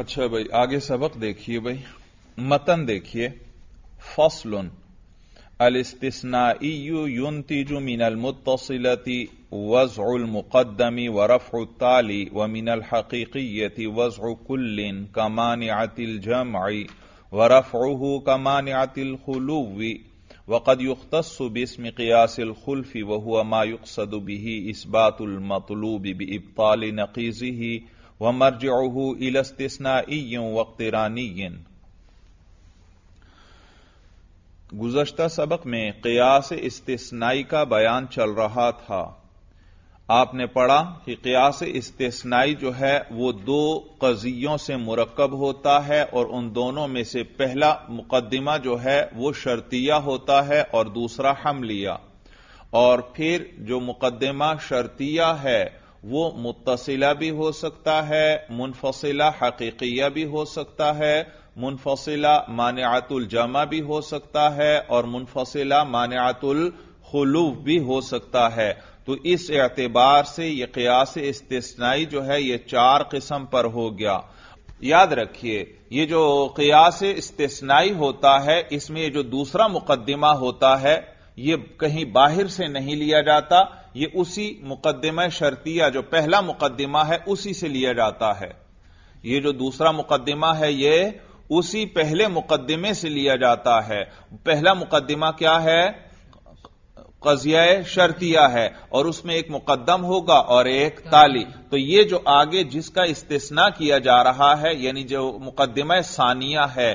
अच्छा भाई आगे सबक देखिए भाई मतन देखिए फसलुन الاستثنائي ينتج من المتصلة وزع المقدم ورفع التالي ومن الحقيقية وزع كل كمانعة الجمع ورفعه كمانعة الخلو وقد يختص باسم قياس الخلف وهو ما يقصد به إثبات المطلوب بإبطال نقيزه व मरजू इलस्तना वक्तरानी गुजशत सबक में कयास इस्तेसनाई का बयान चल रहा था आपने पढ़ा कि कयास इस्तेसनाई जो है वो दो कजियों से मुरकब होता है और उन दोनों में से पहला मुकदमा जो है वो शर्तिया होता है और दूसरा हमलिया और फिर जो मुकदमा शर्तिया है वो मुतसिला भी हो सकता है मुनफसिला हकीकिया भी हो सकता है मुनफसिला मानतुल जमा भी हो सकता है और मुनफसिला मानतुल खलूफ भी हो सकता है तो इस एतबार से यह कयास इस्तेसनाई जो है यह चार किस्म पर हो गया याद रखिए ये जो कयास इस्तेसनाई होता है इसमें जो दूसरा मुकदमा होता है ये कहीं बाहर से नहीं लिया जाता ये उसी मुकदमा शर्तिया जो पहला मुकदमा है उसी से लिया जाता है ये जो दूसरा मुकदमा है ये उसी पहले मुकदमे से लिया जाता है पहला मुकदमा क्या है कजिया शर्तिया है और उसमें एक मुकदम होगा और एक ताली तो ये जो आगे जिसका इस्तेसना किया जा रहा है यानी जो मुकदमा सानिया है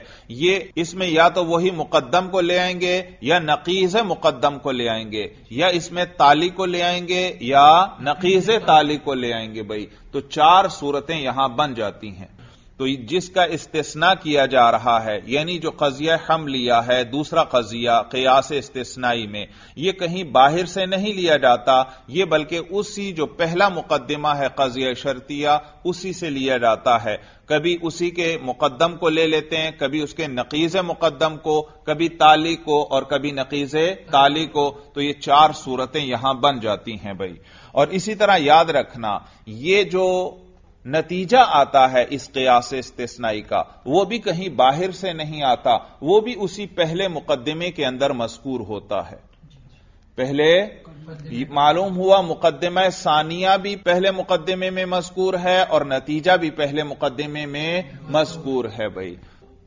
ये इसमें या तो वही मुकदम को ले आएंगे या नकीज मुकदम को ले आएंगे या इसमें ताली को ले आएंगे या नकीज ताली को ले आएंगे भाई तो चार सूरतें यहां बन जाती हैं तो जिसका इस्तेसना किया जा रहा है यानी जो कजिया हम लिया है दूसरा कजिया कयास इस्तेसनाई में यह कहीं बाहर से नहीं लिया जाता यह बल्कि उसी जो पहला मुकदमा है कजिया शर्तिया उसी से लिया जाता है कभी उसी के मुकदम को ले लेते हैं कभी उसके नकीज मुकदम को कभी ताली को और कभी नकीज ताली को तो ये चार सूरतें यहां बन जाती हैं भाई और इसी तरह याद रखना ये जो नतीजा आता है इस कयास इस्तेसनाई का वो भी कहीं बाहर से नहीं आता वो भी उसी पहले मुकदमे के अंदर मजकूर होता है पहले मालूम हुआ मुकदमा सानिया भी पहले मुकदमे में मजकूर है और नतीजा भी पहले मुकदमे में मजकूर है भाई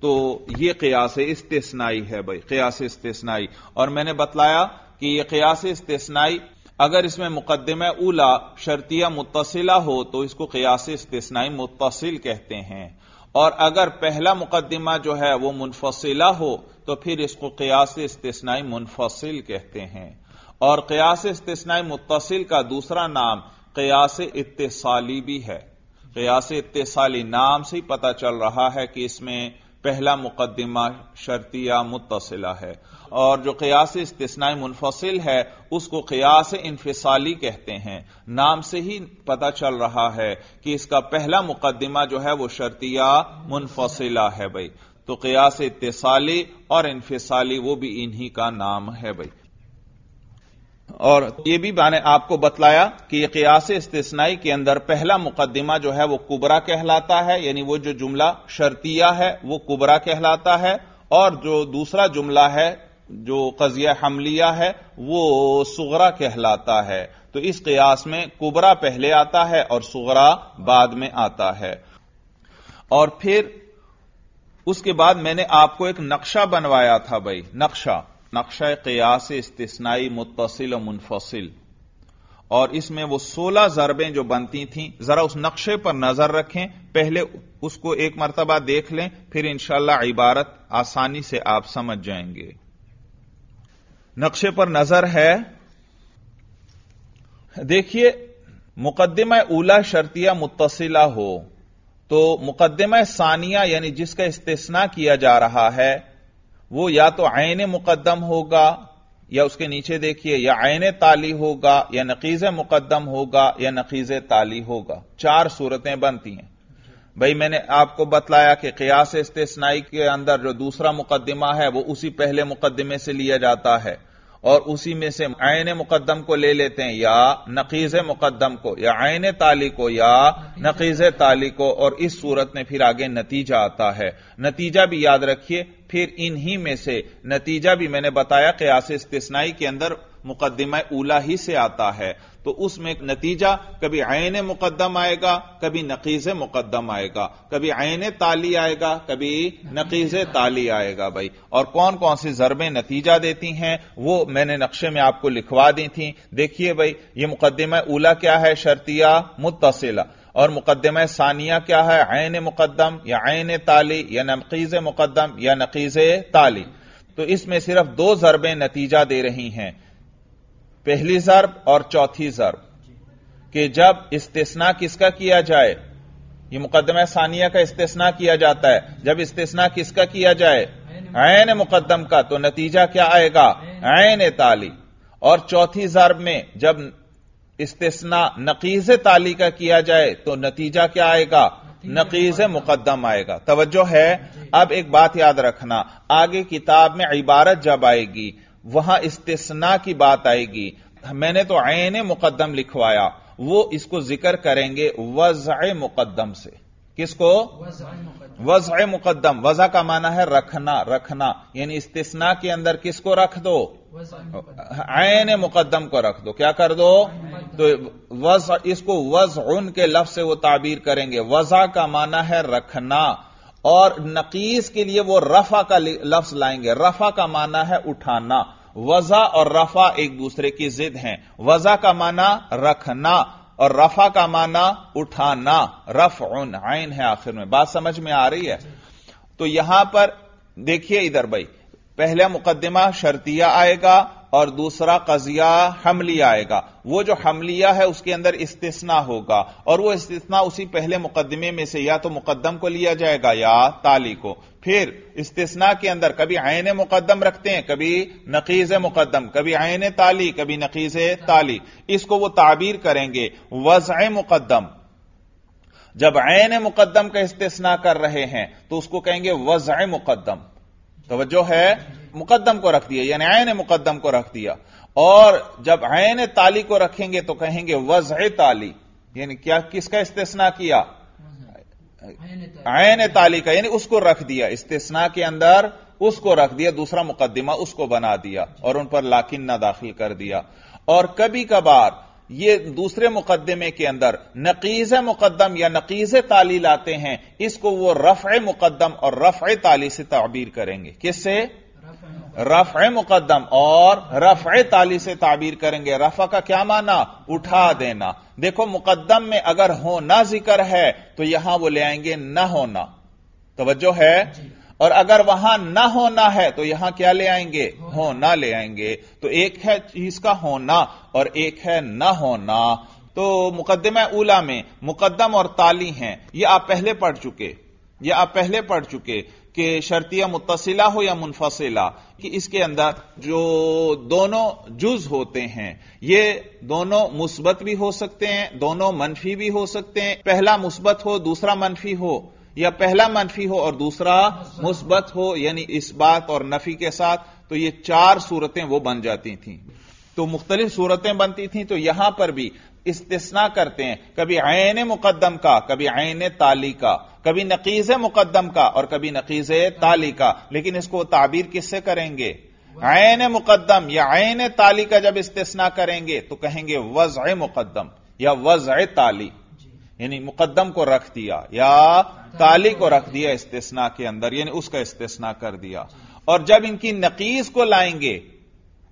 तो ये कयास इस्तेसनाई है भाई कयास इस्तेसनाई और मैंने बतलाया कि यह कयास इस्तेसनाई अगर इसमें मुकदम उला शर्तिया मुतसिला हो तो इसको कयास इस्तनाई मुतसिल कहते हैं और अगर पहला मुकदमा जो है वो मुनफसिला हो तो फिर इसको कयास इस्तेसनाई मुनफसिल कहते हैं और कयास इस्तनाई मुतसिल का दूसरा नाम कयास इतसाली भी है कयास इतसाली नाम से ही पता चल रहा है कि इसमें पहला मुकदमा शर्तिया मुतसिला है और जो कयास इस्तनाई मुनफसिल है उसको कयास इनफिसाली कहते हैं नाम से ही पता चल रहा है कि इसका पहला मुकदमा जो है वो शर्तिया मुनफसिला है भाई तो कयास इतसाली और इनफिसाली वो भी इन्हीं का नाम है भाई और ये भी मैंने आपको बतलाया कि यह कयास इस्तेसनाई के अंदर पहला मुकदमा जो है वो कुबरा कहलाता है यानी वो जो जुमला शर्तिया है वो कुबरा कहलाता है और जो दूसरा जुमला है जो कजिया हमलिया है वो सुगरा कहलाता है तो इस कयास में कुबरा पहले आता है और सुगरा बाद में आता है और फिर उसके बाद मैंने आपको एक नक्शा बनवाया था भाई नक्शा नक्शा कयास इस्तेनाई मुतसिल मुनफसिल और इसमें वो सोलह जरबें जो बनती थीं जरा उस नक्शे पर नजर रखें पहले उसको एक मरतबा देख लें फिर इंशाला इबारत आसानी से आप समझ जाएंगे नक्शे पर नजर है देखिए मुकदमा उला शर्तिया मुतसिला हो तो मुकदमा सानिया यानी जिसका इस्तेसना किया जा रहा है वो या तो आयन मुकदम होगा या उसके नीचे देखिए या आयन ताली होगा या नकीज मुकदम होगा या नकीज ताली होगा चार सूरतें बनती हैं भाई मैंने आपको बतलाया कि कयास इस्तेसनाई के अंदर जो दूसरा मुकदमा है वो उसी पहले मुकदमे से लिया जाता है और उसी में से आयन मुकदम को ले लेते हैं या नकीज मुकदम को या आयन ताली को या नकीज ताली को और इस सूरत में फिर आगे नतीजा आता है नतीजा भी याद रखिए फिर इन्हीं में से नतीजा भी मैंने बताया कयास इस्तेसनाई के अंदर मुकदमा ऊला ही से आता है तो उसमें एक नतीजा कभी आयन मुकदम आएगा कभी नकीज मुकदम आएगा कभी आयन ताली आएगा कभी नकीज ताली आएगा भाई और कौन कौन सी जरबें नतीजा देती हैं वो मैंने नक्शे में आपको लिखवा दी थी देखिए भाई ये मुकदमा ओला क्या है शर्तिया मुतसिला और मुकदम सानिया क्या है आयन मुकदम या आयन ताली या नकीज मुकदम या नकीज ताली तो इसमें सिर्फ दो जरबें नतीजा दे रही हैं पहली जरब और चौथी जरब कि जब इस्तेसना किसका किया जाए ये मुकदमा सानिया का इस्तेसना किया जाता है जब इस्तेसना किसका किया जाए ऐन मुकदम का तो नतीजा क्या आएगा ऐन ताली और चौथी जरब में जब इस्तेसना नकीज ताली का किया जाए तो नतीजा क्या आएगा नकीज मुकदम आएगा तवज्जो है अब एक बात याद रखना आगे किताब में इबारत जब आएगी वहां इस्तेसना की बात आएगी मैंने तो आयन मुकदम लिखवाया वो इसको जिक्र करेंगे वज मुकदम से किसको वज मुकदम वजह का माना है रखना रखना यानी इस्तेसना के अंदर किसको रख दो आयन मुकदम को रख दो क्या कर दो तो वज इसको वज उन के लफ्ज से वो ताबीर करेंगे वजह का माना है रखना और नकीस के लिए वो रफा का लफ्ज लाएंगे रफा का माना है उठाना वजा और रफा एक दूसरे की जिद हैं वजा का माना रखना और रफा का माना उठाना रफ उन आइन है आखिर में बात समझ में आ रही है तो यहां पर देखिए इधर भाई पहला मुकदमा शर्तिया आएगा और दूसरा कजिया हमलिया आएगा वो जो हमलिया है उसके अंदर इस्तना होगा और वो इस्तना उसी पहले मुकदमे में से या तो मुकदम को लिया जाएगा या ताली को फिर इस्तना के अंदर कभी आयन मुकदम रखते हैं कभी नकीज मुकदम कभी आयन ताली कभी नकीज ताली इसको वो ताबीर करेंगे वज मुकदम जब आयन मुकदम का इस्तना कर रहे हैं तो उसको कहेंगे वज मुकदम तोज्जो है मुकदम को रख दिया यानी आयन मुकदम को रख दिया और जब आयन ताली को रखेंगे तो कहेंगे वज ताली यानी क्या किसका इस्तेसना किया आयन ताली का यानी उसको रख दिया इस्तेसना के अंदर उसको रख दिया दूसरा मुकदमा उसको बना दिया और उन पर लाकिन ना दाखिल कर दिया और कभी कभार ये दूसरे मुकदमे के अंदर नकीज मुकदम या नकीज ताली लाते हैं इसको वो रफ़ मुकदम और रफ़ ताली से ताबीर करेंगे किससे रफ़ मुकदम और रफ़ ताली से ताबीर करेंगे रफ़ा का क्या माना उठा देना देखो मुकदम में अगर होना जिक्र है तो यहां वो ले आएंगे ना होना तोज्जो है और अगर वहां ना होना है तो यहां क्या ले आएंगे होना ले आएंगे तो एक है चीज का होना और एक है ना होना तो मुकदमा उला में मुकदम और ताली हैं यह आप पहले पढ़ चुके यह आप पहले पढ़ चुके कि शर्तिया मुतसिला हो या मुनफसिला कि इसके अंदर जो दोनों जुज होते हैं ये दोनों मुस्बत भी हो सकते हैं दोनों मनफी भी हो सकते हैं पहला मुस्बत हो दूसरा मनफी हो या पहला मनफी हो और दूसरा मुस्बत हो यानी इस बात और नफी के साथ तो ये चार सूरतें वो बन जाती थी तो मुख्तलिफ सूरतें बनती थी तो यहां पर भी इस्तना करते हैं कभी आयन मुकदम का कभी आयन ताली का कभी नकीज मुकदम का और कभी नकीज ताली का लेकिन इसको ताबीर किससे करेंगे आयन मुकदम या आयन ताली का जब इस्तना करेंगे तो कहेंगे वज मुकदम या वज ताली यानी मुकदम को रख दिया या ताली को रख दिया इस्तेसना के अंदर यानी उसका इस्तेसना कर दिया और जब इनकी नकीज को लाएंगे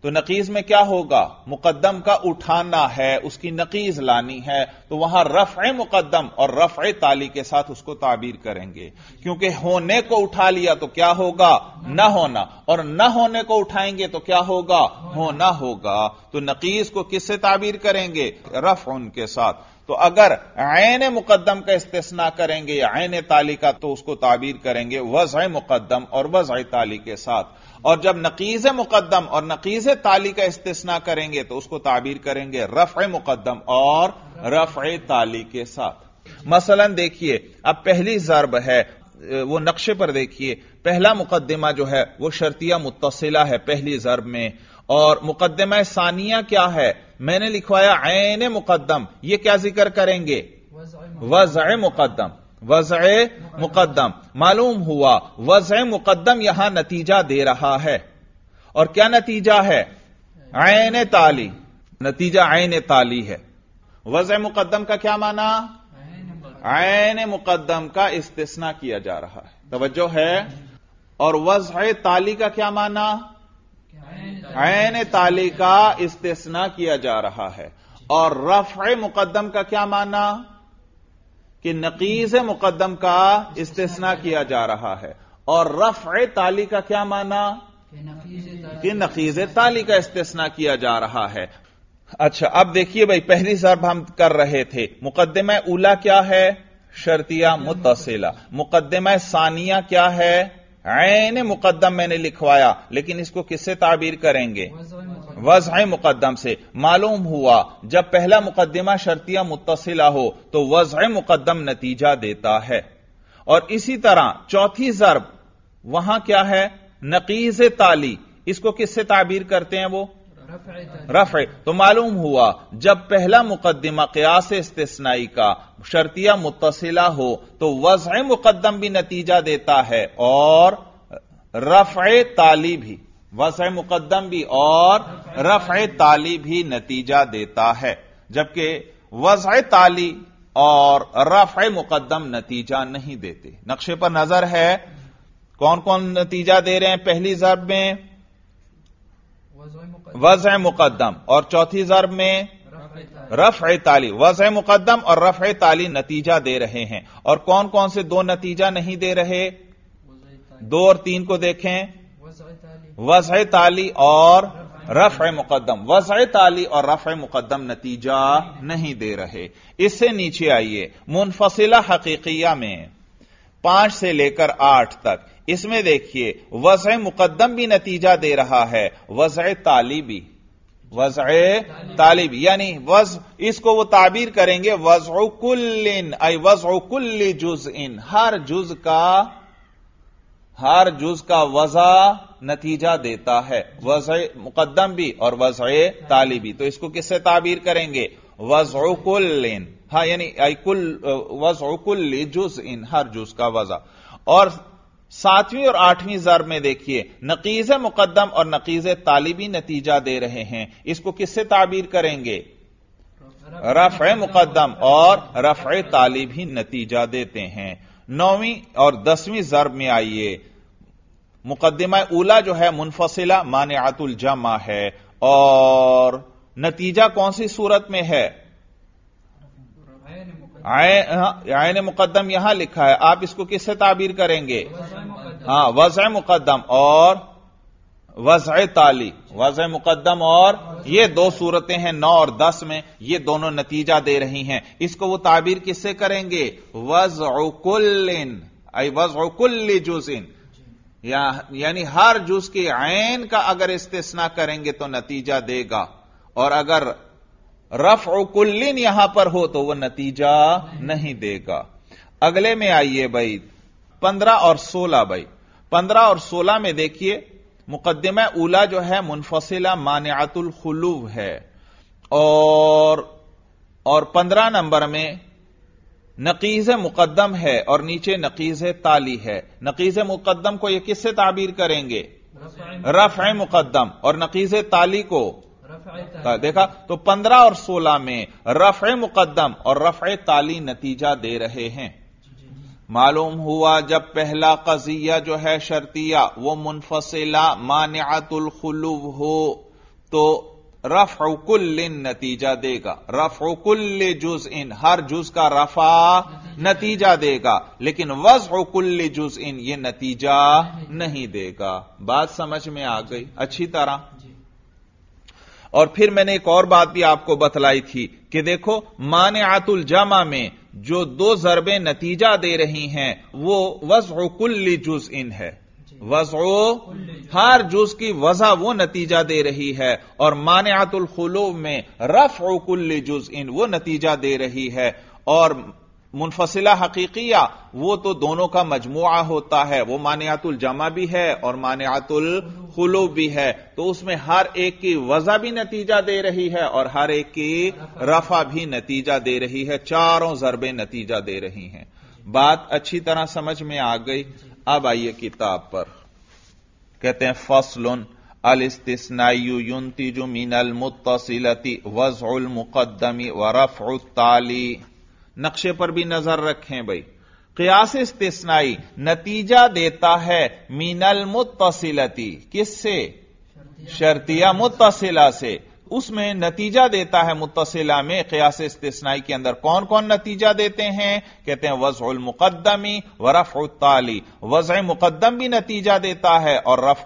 तो नकीज में क्या होगा मुकदम का उठाना है उसकी नकीज लानी है तो वहां रफ मुकदम और रफ ताली के साथ उसको ताबीर करेंगे क्योंकि होने को उठा लिया तो क्या होगा न होना और न होने को उठाएंगे तो क्या होगा होना होगा तो नकीज को किससे ताबीर करेंगे रफ उनके साथ तो अगर ऐन मुकदम का इस्तेसना करेंगे या ऐन ताली का तो उसको ताबीर करेंगे वज़ मुकदम और वज़ ताली के साथ और जब नकीज मुकदम और नकीज ताली का इस्तेसना करेंगे तो उसको ताबीर करेंगे रफ़ मुकदम और रफ़ ताली के साथ मसलन देखिए अब पहली जरब है वो नक्शे पर देखिए पहला मुकदमा जो है वह शर्तिया मुतसिला है पहली जरब में और मुकदमा सानिया क्या है मैंने लिखवाया आयन मुकदम यह क्या जिक्र करेंगे वज मुकदम वज मुकदम मालूम हुआ वज मुकदम यहां नतीजा दे रहा है और क्या नतीजा है आयन ताली नतीजा आयन ताली है वज मुकदम का क्या माना आयन मुकदम का इस्तना किया जा रहा है तोज्जो है और वज है ताली का क्या माना ऐन ताली का इस्तेसना किया जा रहा है और रफ मुकदम का क्या माना कि नकीज मुकदम का इस्तेसना किया जा रहा है और रफ ताली का क्या माना कि नकीज ताली का इस्तेसना किया जा रहा है अच्छा अब देखिए भाई पहली सर्फ हम कर रहे थे मुकदमा उला क्या है शर्तिया मुतसिला मुकदमा सानिया क्या है ऐन मुकदम मैंने लिखवाया लेकिन इसको किससे ताबीर करेंगे वजह मुकदम से मालूम हुआ जब पहला मुकदमा शर्तियां मुतसिला हो तो वजह मुकदम नतीजा देता है और इसी तरह चौथी जरब वहां क्या है नकीज ताली इसको किससे ताबीर करते हैं वो रफ़ तो मालूम हुआ जब पहला मुकदमा क्यास इस्तेसनाई का शर्तिया मुतसिला हो तो वज़ मुकदम भी नतीजा देता है और रफ़ ताली भी वज़ मुकदम भी और रफ़ ताली भी नतीजा देता है जबकि वज़ ताली और रफ़ मुकदम नतीजा नहीं देते नक्शे पर नजर है कौन कौन नतीजा दे रहे हैं पहली जरब में वज मुकदम और चौथी जरब में रफ ए ताली वज मुकदम और रफ ताली नतीजा दे रहे हैं और कौन कौन से दो नतीजा नहीं दे रहे दो और तीन को देखें वज ताली और रफ मुकदम वज ताली और रफ मुकदम नतीजा नहीं दे रहे इससे नीचे आइए मुनफसिला हकीकिया में पांच से लेकर आठ तक इसमें देखिए वज़ मुकदम भी नतीजा दे रहा है वज़ तालीबी वज़ तालिब यानी वज इसको वो ताबीर करेंगे वज कुल्लिन आई वज कुल्ली जुज इन हर जुज का हर जुज का वजा नतीजा देता है वज मुकदम भी और वज तालिबी तो इसको किससे ताबीर करेंगे वज कुल्लिन हाँ यानी आई कुल वज कुल्ली जुज इन हर जुज का वजा और सातवीं और आठवीं जर में देखिए नकीज मुकदम और नकीज तालीबी नतीजा दे रहे हैं इसको किससे ताबीर करेंगे रफ मुकदम और रफ तालीबी ही नतीजा देते हैं नौवीं और दसवीं जरब में आइए मुकदमा ऊला जो है मुनफसिला मानतुल जमा है और नतीजा कौन सी सूरत में है हाँ, आय मुकदम यहां लिखा है आप इसको किससे ताबीर करेंगे हाँ वज मुकदम और वज ताली वज मुकदम और ये दो सूरतें हैं नौ और दस में ये दोनों नतीजा दे रही हैं इसको वो ताबीर किससे करेंगे वज कुल्लिन आई वज कुल्ली जुजिन या, यानी हर जुज के आयन का अगर इस्तेसना करेंगे तो नतीजा देगा और अगर रफ कुल्लिन यहां पर हो तो वह नतीजा नहीं देगा अगले में आइए भाई पंद्रह और सोलह भाई पंद्रह और सोलह में देखिए मुकदमा उला जो है मुनफसिला मान्यातुल खलूब है और और पंद्रह नंबर में नकीज मुकदम है और नीचे नकीज ताली है नकीज मुकदम को यह किससे ताबीर करेंगे रफ है मुकदम और नकीज ताली को देखा तो पंद्रह और सोलह में रफ़ मुकदम और रफ़ ताली नतीजा दे रहे हैं मालूम हुआ जब पहला कजिया जो है शर्तिया वो मुनफसला मान्यातुलखलूब हो तो रफ़ुकुल नतीजा देगा रफ़ुकुल जुज इन हर जुज का रफा नतीजा देगा लेकिन वजहुकुल जुज इन ये नतीजा नहीं देगा बात समझ में आ गई अच्छी तरह और फिर मैंने एक और बात भी आपको बतलाई थी कि देखो मान आतुल जमा में जो दो जरबे नतीजा दे रही हैं वो वजो कुल्ली जुज इन है वजो हर जुज की वजह वो नतीजा दे रही है और आतुल खलो में रफ कुल्ली जुज इन वो नतीजा दे रही है और मुनफसिला हकीकिया वो तो दोनों का मजमुआ होता है वो मानियातुल जमा भी है और मानियातुल खुलू भी है तो उसमें हर एक की वजह भी नतीजा दे रही है और हर एक की रफा भी नतीजा दे रही है चारों जरबे नतीजा दे रही हैं बात अच्छी तरह समझ में आ गई अब आइए किताब पर कहते हैं फसलुन मीनल मुतसिलती वजुल मुकदमी व रफ ताली नक्शे पर भी नजर रखें भाई कयास इस्तेस्नाई नतीजा देता है मीनल मुतसिलती किससे शर्तिया मुतसिला से उसमें नतीजा देता है मुतसिला में कयास इस्तेस्नाई के अंदर कौन कौन नतीजा देते हैं कहते हैं वजुल मुकदमी व रफ ताली वज मुकदम भी नतीजा देता है और रफ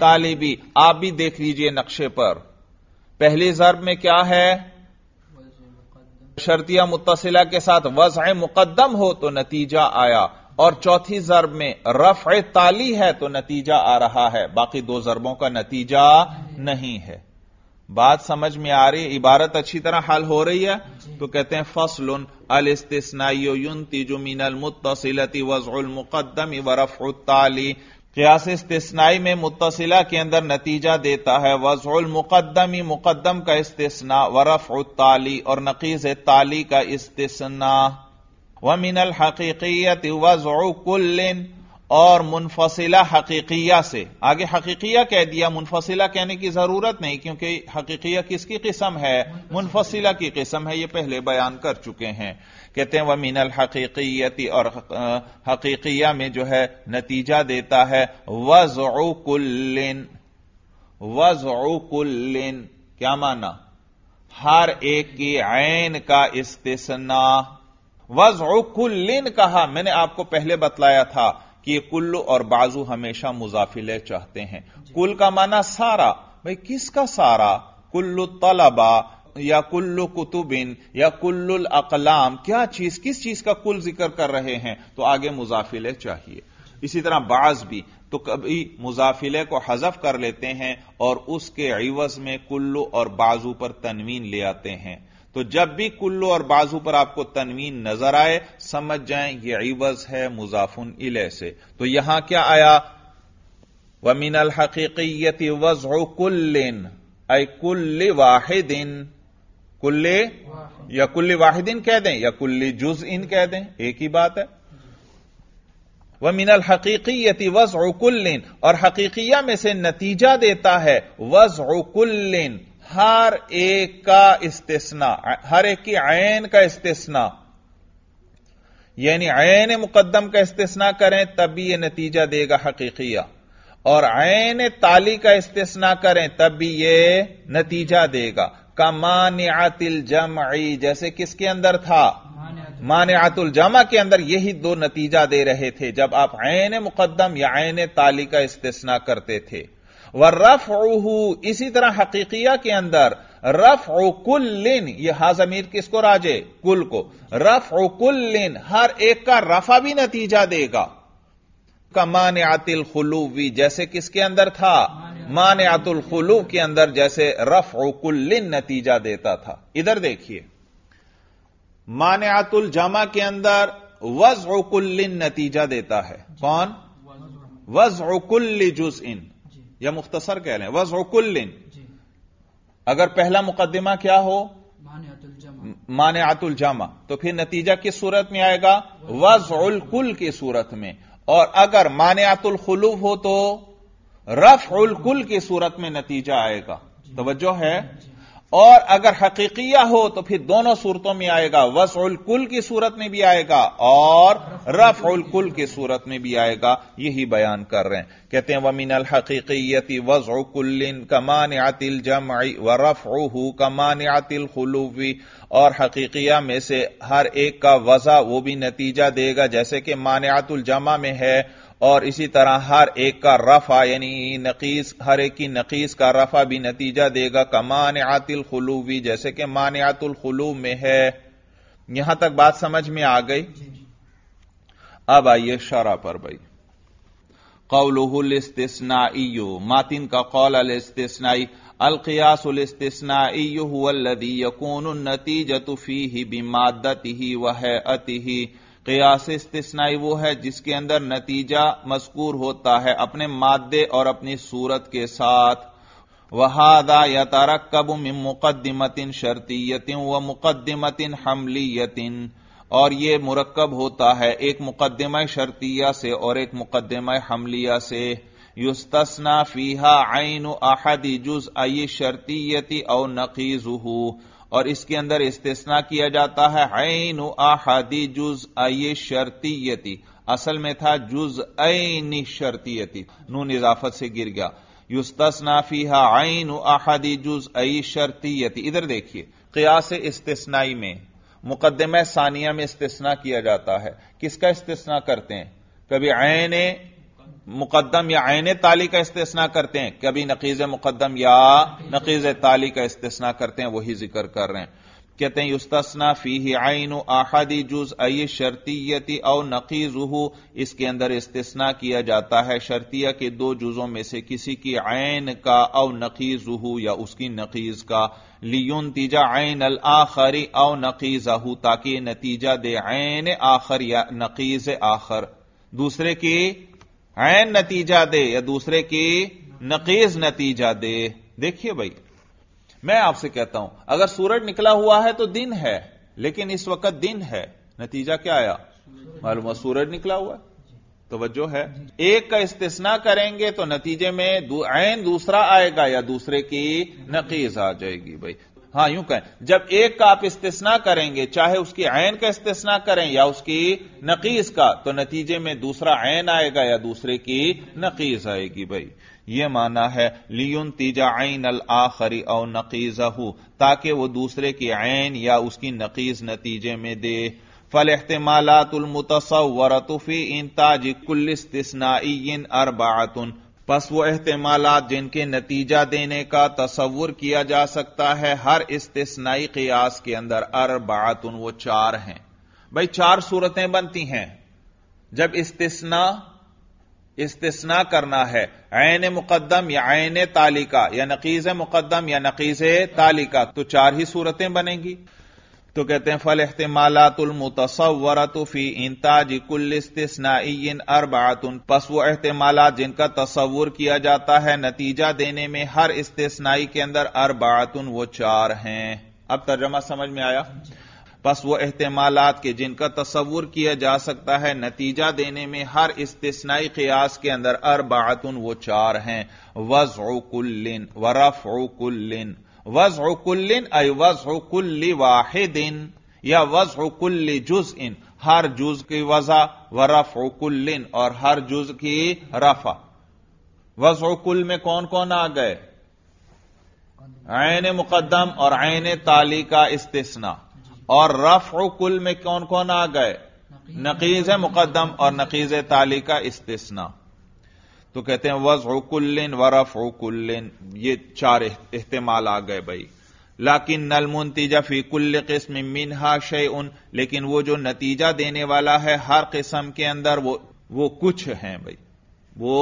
ताली भी आप भी देख लीजिए नक्शे पर पहले जरब में क्या है शर्तिया मुतसिला के साथ वज मुकदम हो तो नतीजा आया और चौथी जरब में रफ ताली है तो नतीजा आ रहा है बाकी दो जरबों का नतीजा नहीं है बात समझ में आ रही इबारत अच्छी तरह हल हो रही है तो कहते हैं अल अलस्तिनाई युन तिजुमिनल मुतसिलती वजुल मुकदम व रफ ताली क्यास इस्तेसनाई में मुतसिला के अंदर नतीजा देता है वजुल मुकदमी मुकदम का इस्तेसना वरफ ताली और नकीज ताली का इस्तेसना व मिनल हकीकियत वजु और मुनफसिला हकीकिया से आगे हकीकिया कह दिया मुनफसिला कहने की जरूरत नहीं क्योंकि हकीकिया किसकी किस्म है मुनफसिला की किस्म है यह पहले बयान कर चुके हैं कहते हैं वह मीनल हकीकीयती और हकीकिया में जो है नतीजा देता है वजुकुल्लिन वजुकुल्लिन क्या माना हर एक की ऐन का इस्तना वजुकुल्लिन कहा मैंने आपको पहले बतलाया था कि ये कुल्लू और बाजू हमेशा मुजाफिले चाहते हैं कुल का माना सारा भाई किसका सारा कुल्लू तलबा या कुल्लु कुतुबिन या कुल्ल अकलाम क्या चीज किस चीज का कुल जिक्र कर रहे हैं तो आगे मुजाफिले चाहिए इसी तरह बाज भी तो कभी मुजाफिले को हजफ कर लेते हैं और उसके अवज में कुल्लू और बाजू पर तनवीन ले आते हैं तो जब भी कुल्लू और बाजू पर आपको तनवीन नजर आए समझ जाए यह अवज है मुजाफुन इले से तो यहां क्या आया अल हकीकत वज कुल्लिन अकुल्ल वाहिदिन कुल्ले या कुल्ली वाहिदीन कह दें या कुल्ली जुज इन कह दें एक ही बात है वह मिनल हकीकीयती वज उकुल्लिन और हकीकिया में से नतीजा देता है वज उकुल्लिन हर एक का इस्तेसना हर एक की आयन का इस्तेसना यानी आयन मुकदम का इस्तेसना करें तब भी यह नतीजा देगा हकीकिया और आयन ताली का इस्तेसना करें तब भी यह नतीजा देगा कमानियातिल जमई जैसे किसके अंदर था मानियातुल जमा के अंदर यही दो नतीजा दे रहे थे जब आप आयन मुकदम या आयन ताली का इस्तना करते थे व रफ इसी तरह हकीकिया के अंदर रफ ओ लिन ये हाजमीर किसको राजे कुल को रफ ओ लिन हर एक का रफा भी नतीजा देगा मान आतिल भी जैसे किसके अंदर था मान आतुल खुलू के अंदर जैसे रफ कुल्लिन नतीजा देता था इधर देखिए मान आतुल जमा के अंदर वज कुल्लिन नतीजा देता है कौन वज कुल्ल जुज इन या मुख्तसर कह रहे वज कुल्लिन अगर पहला मुकदमा क्या हो माने आतुल जामा तो फिर नतीजा किस सूरत में आएगा वज उल कुल की सूरत में और अगर मान्यातुल खुलूफ हो तो रफ उल कुल की सूरत में नतीजा आएगा तोज्जो है और अगर हकीकिया हो तो फिर दोनों सूरतों में आएगा वसउल कुल की सूरत में भी आएगा और रफउल कुल की सूरत में भी आएगा यही बयान कर रहे हैं कहते हैं वमिन अल हकीकियती वजउ कुल कमान आतिल जम व रफऊ कमान आतिल खुलूवी और हकीकिया में से हर एक का वजह वो भी नतीजा देगा जैसे कि आतुल जमा में है और इसी तरह हर एक का रफा यानी नकीस हर एक की नकीस का रफा भी नतीजा देगा कमान आतिल खलूबी जैसे कि मान आतुल खलूब में है यहां तक बात समझ में आ गई अब आइए शरा पर भाई कौलहुल इस्तिस्नाई मातिन का कौल अल इस्तिस्नाई अलकियास इस्तिस्नाई हुवल्लदी यकून ही फीही बिमादतिही वह अतिही कयास तो इस्तेनाई वो है जिसके अंदर नतीजा मस्कूर होता है अपने मादे और अपनी सूरत के साथ वहादा या तरक्कब मिन मुकदमतिन शर्तीयतिन व मुकदमतिन हमलीयतिन और ये मुरक्कब होता है एक मुकदमा शर्तिया से और एक मुकदमा हमलिया से युस्तस्ना फीहा आइन आहदी जुज आई शर्तीयति और नकीजहू और इसके अंदर इस्तेसना किया जाता है ऐन आहादी जुज आय शर्तीयती असल में था जुज ऐन शर्तीयति नून इजाफत से गिर गया युस्तनाफीहा आइन अहदी जुज अई शर्तीयति इधर देखिए कयास इस्तेसनाई में मुकदमे सानिया में इस्तेसना किया जाता है किसका इस्तेसना करते हैं कभी आयने मुकदम या आयन ताली का इस्तेसना करते हैं कभी नकीज मुकदम या नकीज ताली का इस्तेसना करते हैं वही जिक्र कर रहे हैं कहते हैं युस्तना फी ही आइन आहदी जुज अय शर्तीयती नकीज नकीजहू इसके अंदर इस्तेसना किया जाता है शर्तिया के दो जुजों में से किसी की आयन का नकीज नकीजहू या उसकी नकीज का लियुन तीजा आयन अल आखरी औ नकीजहू ताकि नतीजा दे आयन आखर या नकीज आखर दूसरे की ऐन नतीजा दे या दूसरे की नकीज नतीजा दे देखिए भाई मैं आपसे कहता हूं अगर सूरज निकला हुआ है तो दिन है लेकिन इस वक्त दिन है नतीजा क्या आया मालूम सूरज निकला हुआ वजह है एक का इस्तेसना करेंगे तो नतीजे में दू, दूसरा आएगा या दूसरे की नकीज आ जाएगी भाई हां यूं कहें जब एक का आप इस्तेसना करेंगे चाहे उसकी आयन का इस्तेसना करें या उसकी नकीस का तो नतीजे में दूसरा आयन आएगा या दूसरे की नकीस आएगी भाई यह माना है लियुन तीजा आइन अल आखरी और नकीजहू ताकि वह दूसरे की आयन या उसकी नकीस नतीजे में दे फल अहतमालातुलमतसवरतुफी इन ताज कुल इस्तना अरबातुन बस वो अहतमालत जिनके नतीजा देने का तस्वुर किया जा सकता है हर इस्तेसनाई कियास के अंदर अर बात उन वो चार हैं भाई चार सूरतें बनती हैं जब इस्तेसना इस्तेसना करना है आयन मुकदम या आयन तालिका या नकीज मुकदम या नकीज तालिका तो चार ही सूरतें बनेंगी तो कहते हैं फल अहतमालातुलमतसवरत फी इंताज कुल्लिस्तिन अरबातुन पस वो एहतमाल जिनका तस्वुर किया जाता है नतीजा देने में हर इस्तेनाई के अंदर अरबातुन वो चार हैं अब तर्जमा समझ में आया बस वो एहतमाल के जिनका तस्वुर किया जा सकता है नतीजा देने में हर इस्तेनाई कयास के अंदर अरबातुन वो चार हैं वज कुल्लिन वरफ कुल्लिन वज कुल्लिन अय वज कुल्ली वाहिदिन या वज कुल्ली जुज इन हर जुज की वजा व रफ कुल्लिन और हर जुज की रफा वज कुल में कौन कौन आ गए आयन मुकदम और आयन ताली का इस्तना और रफ कुल में कौन कौन आ गए नकीज मुकदम और नकीज ताली का इस्तना तो कहते हैं वज उकुल्लिन वरफ उकुल्लिन ये चार इहतेमाल आ गए भाई लाकिन नलमुनतीजा फी कुल्ल किस्म हा शे उन लेकिन वो जो नतीजा देने वाला है हर किस्म के अंदर वो वो कुछ है भाई वो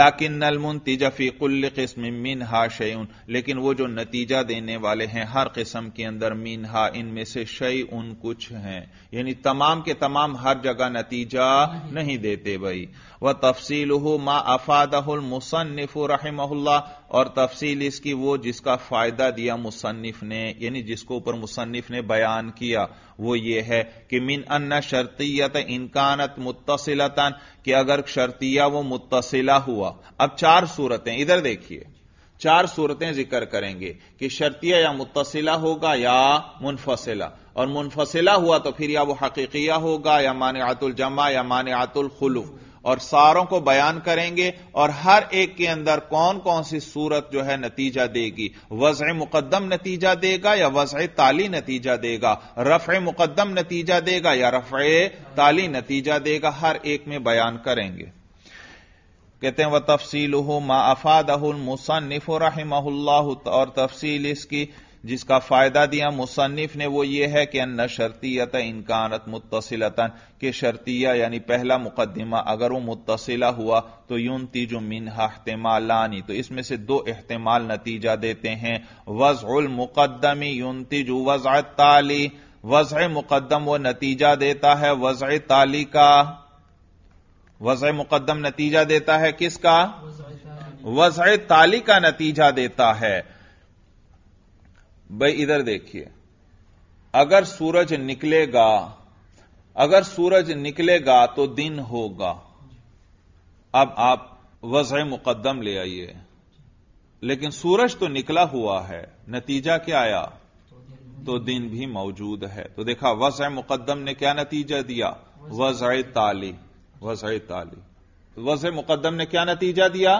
लाकिन नलमुनतीजा फी कुल्ल किस्म हा शे उन लेकिन वो जो नतीजा देने वाले हैं हर किस्म के अंदर हा इनमें से शई उन कुछ हैं यानी तमाम के तमाम हर जगह नतीजा नहीं देते भाई व तफसील मा अफादहुल मुसन्फ रहमहुल्ला और तफसील इसकी वो जिसका फायदा दिया मुसन्फ ने यानी जिसको ऊपर मुसन्फ ने बयान किया वो ये है कि मिन अन्न शर्तियत इनकानत मुतसिलतन कि अगर शर्तिया वो मुतसिला हुआ अब चार सूरतें इधर देखिए चार सूरतें जिक्र करेंगे कि शर्तिया या मुतसिला होगा या मुनफसिला और मुनफसिला हुआ तो फिर या वो हकीकिया होगा या आतुल जमा या आतुल खुलूफ और सारों को बयान करेंगे और हर एक के अंदर कौन कौन सी सूरत जो है नतीजा देगी वज़ मुकदम नतीजा देगा या वज़ ताली नतीजा देगा रफ़ मुकदम नतीजा देगा या रफ़ ताली नतीजा देगा हर एक में बयान करेंगे कहते हैं वह तफसील मा अफादहुल मुसनफ़ रहमल्ला और तफसील इसकी जिसका फायदा दिया मुसन्फ ने वो ये है कि अन्ना शर्तियत इनकानत मुतसिलतन के शर्तिया यानी पहला मुकदमा अगर वो मुतसिला हुआ तो यून तीजु मिनहा तो इसमें से दो अहतमाल नतीजा देते हैं वज़ुल मुकदमी यूं तीजु वज़ ताली वज़ मुकदम वो नतीजा देता है वज़ ताली का वज़ मुकदम नतीजा देता है किसका वज़ ताली का नतीजा देता है भाई इधर देखिए अगर सूरज निकलेगा अगर सूरज निकलेगा तो दिन होगा अब आप वज मुकदम ले आइए लेकिन सूरज तो निकला हुआ है नतीजा क्या आया तो दिन भी मौजूद है तो देखा वज मुकदम ने क्या नतीजा दिया वज ताली वज ताली वज मुकदम ने क्या नतीजा दिया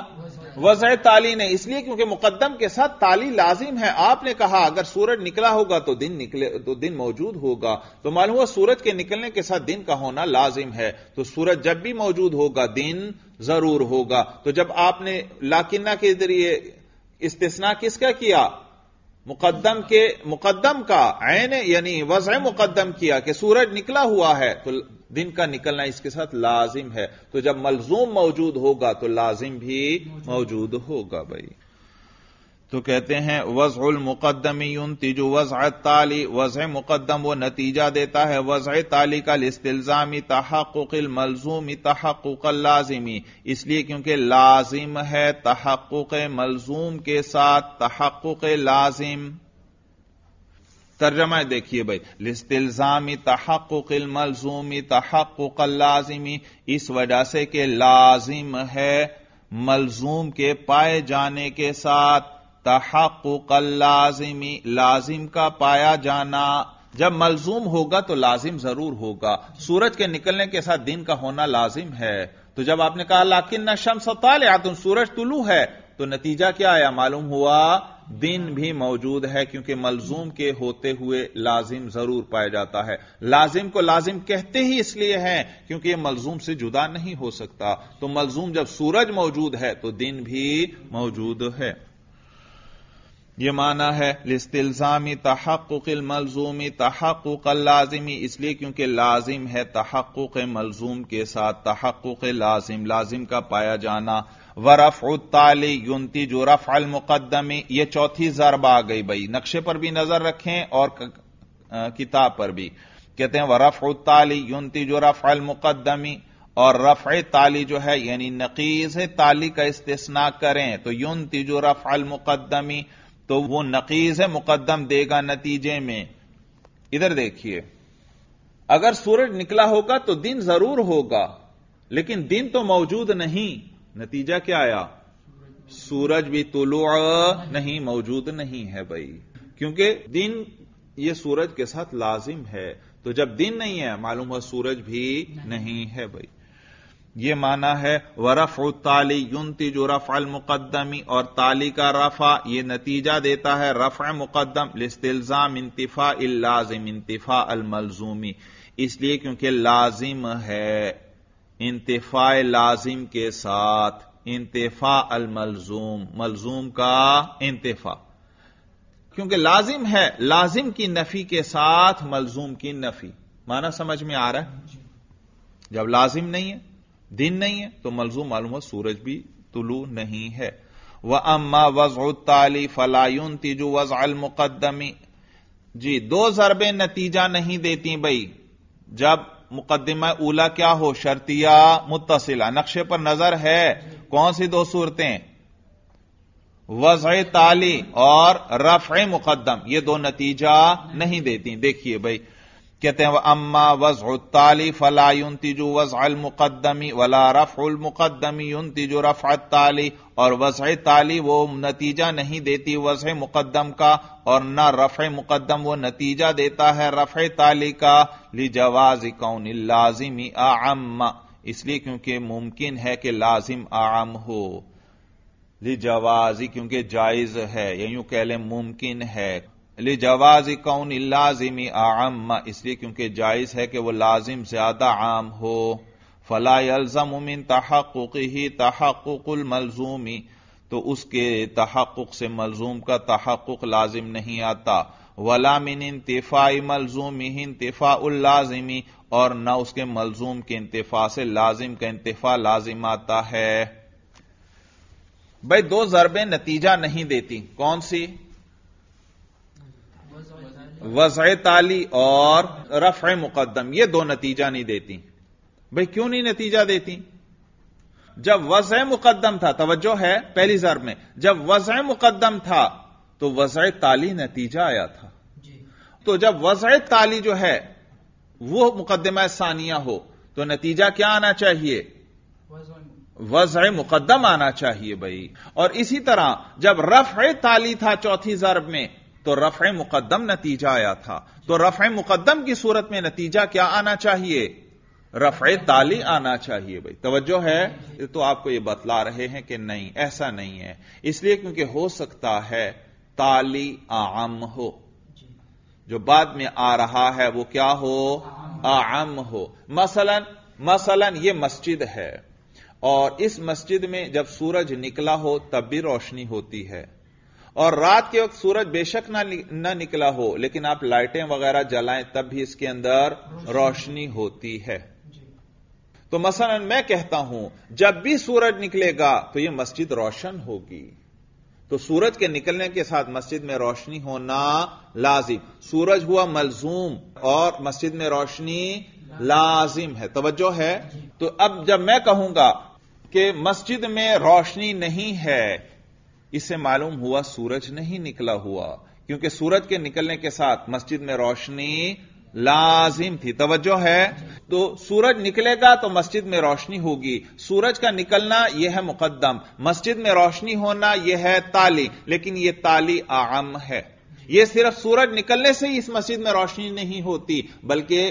वज ताली ने इसलिए क्योंकि मुकदम के साथ ताली लाजिम है आपने कहा अगर सूरज निकला होगा तो दिन निकले तो दिन मौजूद होगा तो मालूम हुआ सूरज के निकलने के साथ दिन का होना लाजिम है तो सूरज जब भी मौजूद होगा दिन जरूर होगा तो जब आपने लाकिन्ना के जरिए इस्तना किसका किया मुकदम के मुकदम का ऐन यानी वज मुकदम किया कि सूरज निकला हुआ है तो दिन का निकलना इसके साथ लाजिम है तो जब मलजूम मौजूद होगा तो लाजिम भी मौजूद होगा भाई तो कहते हैं वज़ुल मुकदमी जो वज़ ताली वज़ मुकदम वो नतीजा देता है वज़ ताली का इस्तिल्जामी तहक़ुल मलजूमी तहक़ुल लाजिमी इसलिए क्योंकि लाजिम है तहक़ुक मलजूम के साथ तहक़ुक लाजिम तर्जमा देखिए भाई लिस्तिल्जामी तहक़ुल मलजूमी तहक़ुल लाजिमी इस वजह से कि लाजिम है मलजूम के पाए जाने के साथ कल लाजिमी लाजिम का पाया जाना जब मलजूम होगा तो लाजिम जरूर होगा सूरज के निकलने के साथ दिन का होना लाजिम है तो जब आपने कहा लाकिन न या तुम सूरज तुलू है तो नतीजा क्या आया मालूम हुआ दिन भी मौजूद है क्योंकि मलजूम के होते हुए लाजिम जरूर पाया जाता है लाजिम को लाजिम कहते ही इसलिए है क्योंकि यह मलजूम से जुदा नहीं हो सकता तो मलजूम जब सूरज मौजूद है तो दिन भी मौजूद है ये माना है लिस्तिल्जामी तहक़ुल मलजूमी तहक़ुक लाजिमी इसलिए क्योंकि लाजिम है तहक़ुक मलजूम के साथ तहक़ुक लाजिम लाजिम का पाया जाना वरफ उत्ताली ताली युनती जो रफ अलमुकदमी ये चौथी जरब आ गई भाई नक्शे पर भी नजर रखें और किताब पर भी कहते हैं वरफ उत्ताली ताली युनती जो रफ अलमुकदमी और रफ़ ताली जो है यानी नकीज ताली का इस्तेसना करें तो युन जो रफ़ मुकदमी तो वो नकीज है मुकदम देगा नतीजे में इधर देखिए अगर सूरज निकला होगा तो दिन जरूर होगा लेकिन दिन तो मौजूद नहीं नतीजा क्या आया सूरज भी तुलु नहीं मौजूद नहीं है भाई क्योंकि दिन ये सूरज के साथ लाजिम है तो जब दिन नहीं है मालूम हुआ सूरज भी नहीं है भाई यह माना है वरफ ताली युनती जो रफ अल मुकदमी और ताली का रफा यह नतीजा देता है रफ मुकदम लिस्तिल्जाम इंतफा इलाजिम इंतफा मलजूमी इसलिए क्योंकि लाजिम है इंतफा लाजिम के साथ इंतफा मलजूम मलजूम का इंतफा क्योंकि लाजिम है लाजिम की नफी के साथ मलजूम की नफी माना समझ में आ रहा है जब लाजिम नहीं है दिन नहीं है तो मलजू मालूम हो सूरज भी तुलू नहीं है वह अम्मा वजताली फलायुन तिजु वज अल मुकदमी जी दो जरबे नतीजा नहीं देती भाई जब मुकदमा ऊला क्या हो शर्तिया मुतसिला नक्शे पर नजर है कौन सी दो सूरतें वज ताली और रफ मुकदम ये दो नतीजा नहीं देती देखिए भाई कहते हैं वह अम्मा वज ताली फला तिजु वज मुकदमी वला रफ उल मुकदमी उन तिजु रफ ताली और वज ताली वो नतीजा नहीं देती वज मुकदम का और न रफ मुकदम वो नतीजा देता है रफ ताली का ली जवाज कौन लाजिमी आम इसलिए क्योंकि मुमकिन है कि लाजिम आम हो ली जवाजी क्योंकि जायज है यूं कह लें मुमकिन है ले जवाज कौन लाजिमी आम इसलिए क्योंकि जायज़ है कि वह लाजिम ज्यादा आम हो फला यलजम उमिन ही तहक़ुल मलजूमी तो उसके तहकुक से मलजूम का तहकुक लाजिम नहीं आता वला मिन इंतफ़ाई मलजूमी इंतफ़ा उल लाजिमी और न उसके मलजूम के इंतफ़ा से लाजिम का इंतफ़ा लाजिम आता है भाई दो जरबे नतीजा नहीं देती कौन सी वजह ताली और रफ़ मुकदम ये दो नतीजा नहीं देती भाई क्यों नहीं नतीजा देती जब वजह मुकदम था तवज्जो है पहली जर में जब वजह मुकदम था तो वजह ताली नतीजा आया था तो जब वजह ताली जो है वह मुकदमा सानिया हो तो नतीजा क्या आना चाहिए वजह मुकदम आना चाहिए भाई और इसी तरह जब रफ ताली था चौथी जरब में तो रफ़ मुकदम नतीजा आया था तो रफ़ मुकदम की सूरत में नतीजा क्या आना चाहिए रफ़ ताली आना चाहिए भाई तवज्जो है तो आपको यह बतला रहे हैं कि नहीं ऐसा नहीं है इसलिए क्योंकि हो सकता है ताली आम हो जो बाद में आ रहा है वो क्या हो आम हो मसलन मसलन ये मस्जिद है और इस मस्जिद में जब सूरज निकला हो तब भी रोशनी होती है और रात के वक्त सूरज बेशक ना ना निकला हो लेकिन आप लाइटें वगैरह जलाएं तब भी इसके अंदर रोशनी होती है तो मसलन मैं कहता हूं जब भी सूरज निकलेगा तो यह मस्जिद रोशन होगी तो सूरज के निकलने के साथ मस्जिद में रोशनी होना लाजिम सूरज हुआ मलजूम और मस्जिद में रोशनी लाजिम है तवज्जो है तो अब जब मैं कहूंगा कि मस्जिद में रोशनी नहीं है इससे मालूम हुआ सूरज नहीं निकला हुआ क्योंकि सूरज के निकलने के साथ मस्जिद में रोशनी लाजिम थी तवज्जो है तो सूरज निकलेगा तो मस्जिद में रोशनी होगी सूरज का निकलना यह है मुकदम मस्जिद में रोशनी होना यह है ताली लेकिन यह ताली आम है यह सिर्फ सूरज निकलने से ही इस मस्जिद में रोशनी नहीं होती बल्कि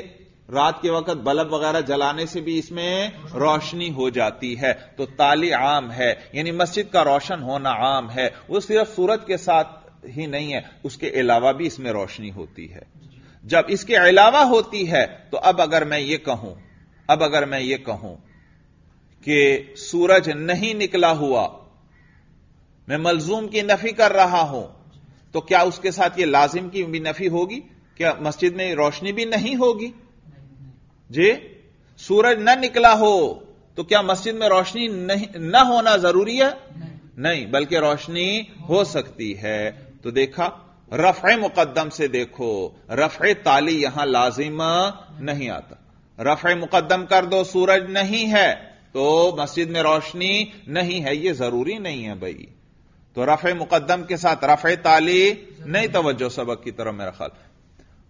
रात के वक्त बल्ब वगैरह जलाने से भी इसमें रोशनी हो जाती है तो ताली आम है यानी मस्जिद का रोशन होना आम है वो सिर्फ सूरज के साथ ही नहीं है उसके अलावा भी इसमें रोशनी होती है जब इसके अलावा होती है तो अब अगर मैं ये कहूं अब अगर मैं ये कहूं कि सूरज नहीं निकला हुआ मैं मलजूम की नफी कर रहा हूं तो क्या उसके साथ ये लाजिम की भी नफी होगी क्या मस्जिद में रोशनी भी नहीं होगी जी सूरज न निकला हो तो क्या मस्जिद में रोशनी नहीं न होना जरूरी है नहीं, नहीं बल्कि रोशनी हो सकती है तो देखा रफ़ मुकदम से देखो रफ़ ताली यहां लाजिम नहीं आता रफ़ मुकदम कर दो सूरज नहीं है तो मस्जिद में रोशनी नहीं है यह जरूरी नहीं है भाई तो रफ़ मुकदम के साथ रफ़ ताली नहीं तवज्जो सबक की तरफ मेरा ख्याल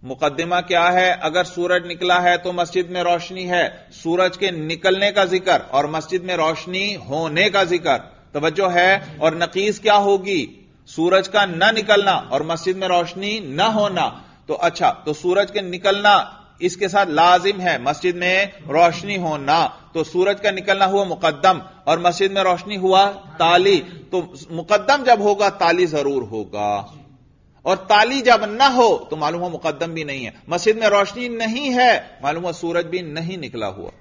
मुकदमा क्या है अगर सूरज निकला है तो मस्जिद में रोशनी है सूरज के निकलने का जिक्र और मस्जिद में रोशनी होने का जिक्र तोज्जो है और नकीस क्या होगी सूरज का न निकलना और मस्जिद में रोशनी न होना तो अच्छा तो सूरज के निकलना इसके साथ लाजिम है मस्जिद में रोशनी होना तो सूरज का निकलना हुआ मुकदम और मस्जिद में रोशनी हुआ ताली तो मुकदम जब होगा ताली जरूर होगा और ताली जब न हो तो मालूम हो मुकदम भी नहीं है मस्जिद में रोशनी नहीं है मालूम हो सूरज भी नहीं निकला हुआ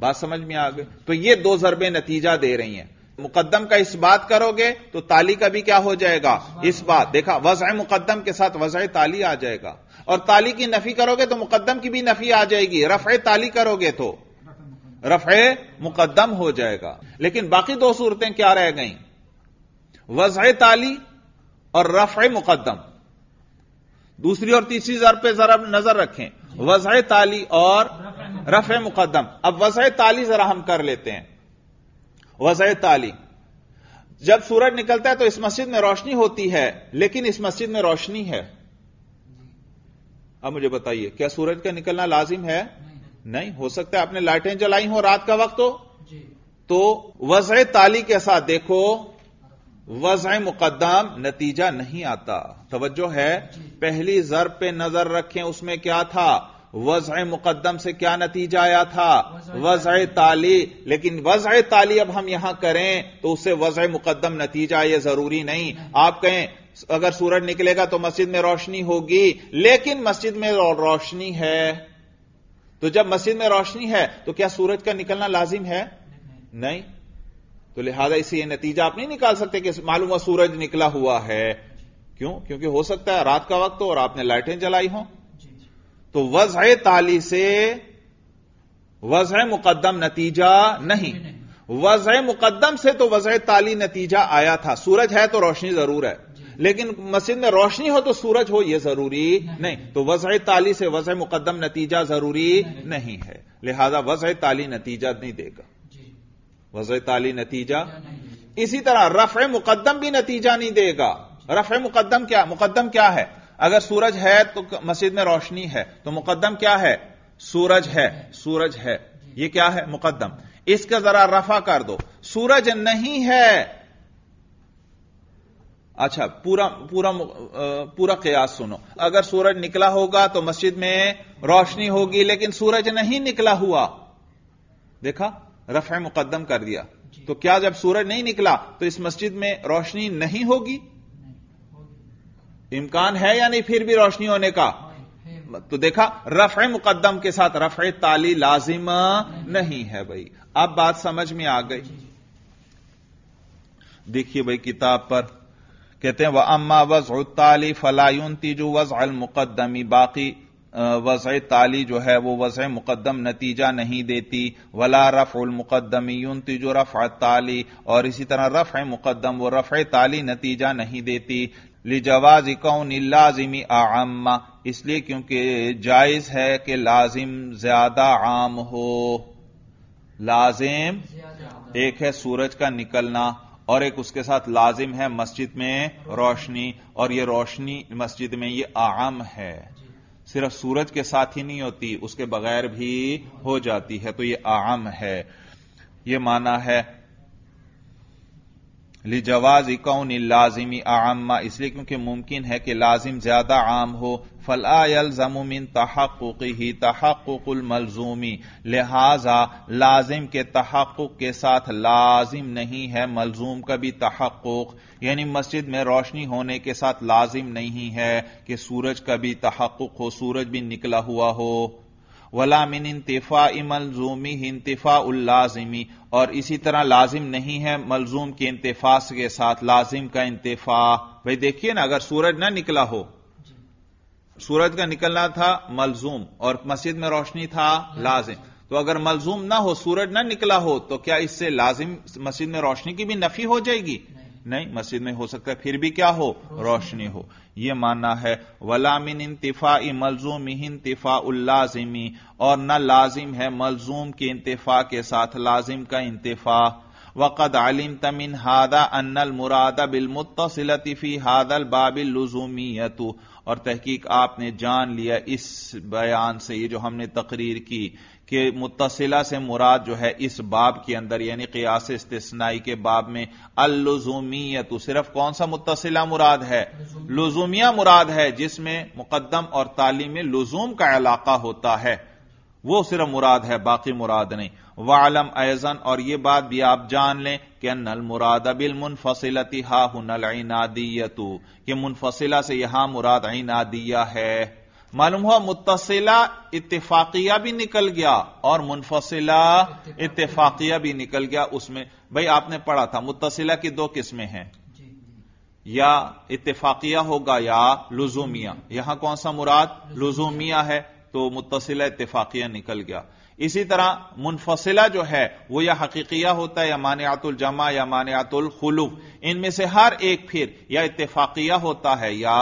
बात समझ में आ गई तो ये दो जरबे नतीजा दे रही हैं मुकदम का इस बात करोगे तो ताली का भी क्या हो जाएगा इस बात देखा वज मुकदम के साथ वज ताली आ जाएगा और ताली की नफी करोगे तो मुकदम की भी नफी आ जाएगी रफ़ ताली करोगे तो रफ़ मुकदम हो जाएगा लेकिन बाकी दो सूरतें क्या रह गई वज ताली और रफ़ मुकदम दूसरी और तीसरी जर पर जरा नजर रखें वजह ताली और रफ़ मुकदम अब वजह ताली जरा हम कर लेते हैं वजह ताली जब सूरज निकलता है तो इस मस्जिद में रोशनी होती है लेकिन इस मस्जिद में रोशनी है अब मुझे बताइए क्या सूरज का निकलना लाजिम है नहीं, नहीं हो सकता आपने लाइटें जलाई हो रात का वक्त हो तो, तो वजह ताली के साथ देखो वज मुकदम नतीजा नहीं आता तवज्जो है पहली जर पे नजर रखें उसमें क्या था वज मुकदम से क्या नतीजा आया था वज ताली लेकिन वज ताली अब हम यहां करें तो उससे वज मुकदम नतीजा यह जरूरी नहीं आप कहें अगर सूरज निकलेगा तो मस्जिद में रोशनी होगी लेकिन मस्जिद में रोशनी है तो जब मस्जिद में रोशनी है तो क्या सूरज का निकलना लाजिम है नहीं तो लिहाजा इससे यह नतीजा आप नहीं निकाल सकते कि मालूम हुआ सूरज निकला हुआ है क्यों क्योंकि हो सकता है रात का वक्त हो और आपने लाइटें जलाई हो तो वज ताली से वज मुकदम नतीजा नहीं वज मुकदम से तो वज ताली नतीजा आया था सूरज है तो रोशनी जरूर है लेकिन मस्जिद में रोशनी हो तो सूरज हो यह जरूरी नहीं, नहीं। तो वजह ताली से वजह मुकदम नतीजा जरूरी नहीं, नहीं है लिहाजा वजह ताली नतीजा नहीं देगा वजरत ताली नतीजा इसी तरह रफ़ मुकदम भी नतीजा नहीं देगा रफ़ मुकदम क्या मुकदम क्या है अगर सूरज है तो मस्जिद में रोशनी है तो मुकदम क्या है सूरज है सूरज है यह क्या है मुकदम इसका जरा रफा कर दो सूरज नहीं है अच्छा पूरा पूरा पूरा कयास सुनो अगर सूरज निकला होगा तो मस्जिद में रोशनी होगी लेकिन सूरज नहीं निकला हुआ देखा रफ मुकदम कर दिया तो क्या जब सूरज नहीं निकला तो इस मस्जिद में रोशनी नहीं होगी इम्कान है या नहीं फिर भी रोशनी होने का हाँ, तो देखा रफ मुकदम के साथ रफ ताली लाजिम नहीं है भाई अब बात समझ में आ गई देखिए भाई किताब पर कहते हैं वह अम्मा वज ताली फलायुन तीजू वज अल मुकदमी बाकी वज ताली जो है वो वज मुकदम नतीजा नहीं देती वला रफ मुकदमीन तिजो रफ ताली और इसी तरह रफ है मुकदम वो रफ ताली नतीजा नहीं देती लिजवाज कौन लाजिमी आम इसलिए क्योंकि जायज है कि लाजिम ज्यादा आम हो लाजिम एक है सूरज का निकलना और एक उसके साथ लाजिम है मस्जिद में रोशनी और ये रोशनी मस्जिद में ये आम है सिर्फ सूरज के साथ ही नहीं होती उसके बगैर भी हो जाती है तो ये आम है ये माना है लिजवाज इकौन लाजिमी आम इसलिए क्योंकि मुमकिन है कि लाजिम ज्यादा आम हो फला जमुमिन तहक़ ही तहक़ुल मलजूमी लिहाजा लाजिम के तहक़ के साथ लाजिम नहीं है मलजूम का भी तहक़ यानी मस्जिद में रोशनी होने के साथ लाजिम नहीं है कि सूरज का भी तहक़ हो सूरज भी निकला हुआ हो वला मिन इंतफा मलजूमी इंतफा उल्लाजिमी और इसी तरह लाजिम नहीं है मलजूम के इंतफा के साथ लाजिम का इंतफा भाई देखिए ना अगर सूरज ना निकला हो सूरज का निकलना था मलजूम और मस्जिद में रोशनी था लाजिम तो अगर मलजूम ना हो सूरज ना निकला हो तो क्या इससे लाजिम मस्जिद में रोशनी की भी नफी हो जाएगी नहीं, नहीं मस्जिद में हो सकता है फिर भी क्या हो रोशनी हो यह मानना है वलामिन इंतफा मलजूम इंतफा उल्लाजिमी और न लाजिम है मलजूम के इंतफा के साथ लाजिम का इंतफा वक़द आलिम तमिन हादा अनल मुरादा बिल मुतसिलती फी हादल बाबिल लजूमियतु और तहकीक आपने जान लिया इस बयान से ये जो हमने तकरीर की कि मुतसिला से मुराद जो है इस बाब के अंदर यानी कियास इस्तेसनाई के बाब में तो सिर्फ कौन सा मुतसिला मुराद है लुजूमिया मुराद है जिसमें मुकदम और तालीम लुजूम का इलाका होता है वो सिर्फ मुराद है बाकी मुराद नहीं वालम ऐजन और ये बात भी आप जान लें कि नल मुराद अबिल मुनफसिलती हा हुनल ऐनादियतु कि मुनफसिला से यहां मुराद ऐनादिया है मालूम हुआ मुतसिला इतफाकिया भी निकल गया और मुनफसिला इतफाकिया भी निकल गया उसमें भाई आपने पढ़ा था मुतसिला की दो किस्में हैं या इतफाकिया होगा या लुजूमिया यहां कौन सा मुराद लुजूमिया है तो मुतसिला इतफाकिया निकल गया इसी तरह मुनफसिला जो है वह या हकीकिया होता है या मानियातुल जमा या मानियातुल खुलूफ इनमें से हर एक फिर या इतफाकिया होता है या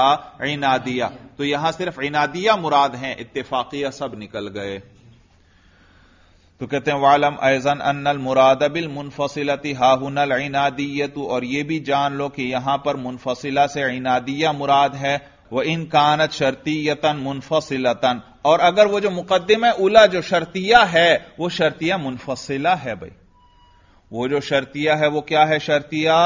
इनादिया तो यहां सिर्फ इनादिया मुराद हैं इतफाकिया सब निकल गए तो कहते हैं वालम ऐजन अन्नल मुरादबिल मुनफसिलती हाहुनल इनादियत और यह भी जान लो कि यहां पर मुनफसिला से इनादिया मुराद है वह इन कानत शर्तीयतन मुनफसिलतन और अगर वो जो मुकदम है उला जो शर्तिया है वह शर्तिया मुनफसिला है भाई वो जो शर्तिया है वो क्या है शर्तिया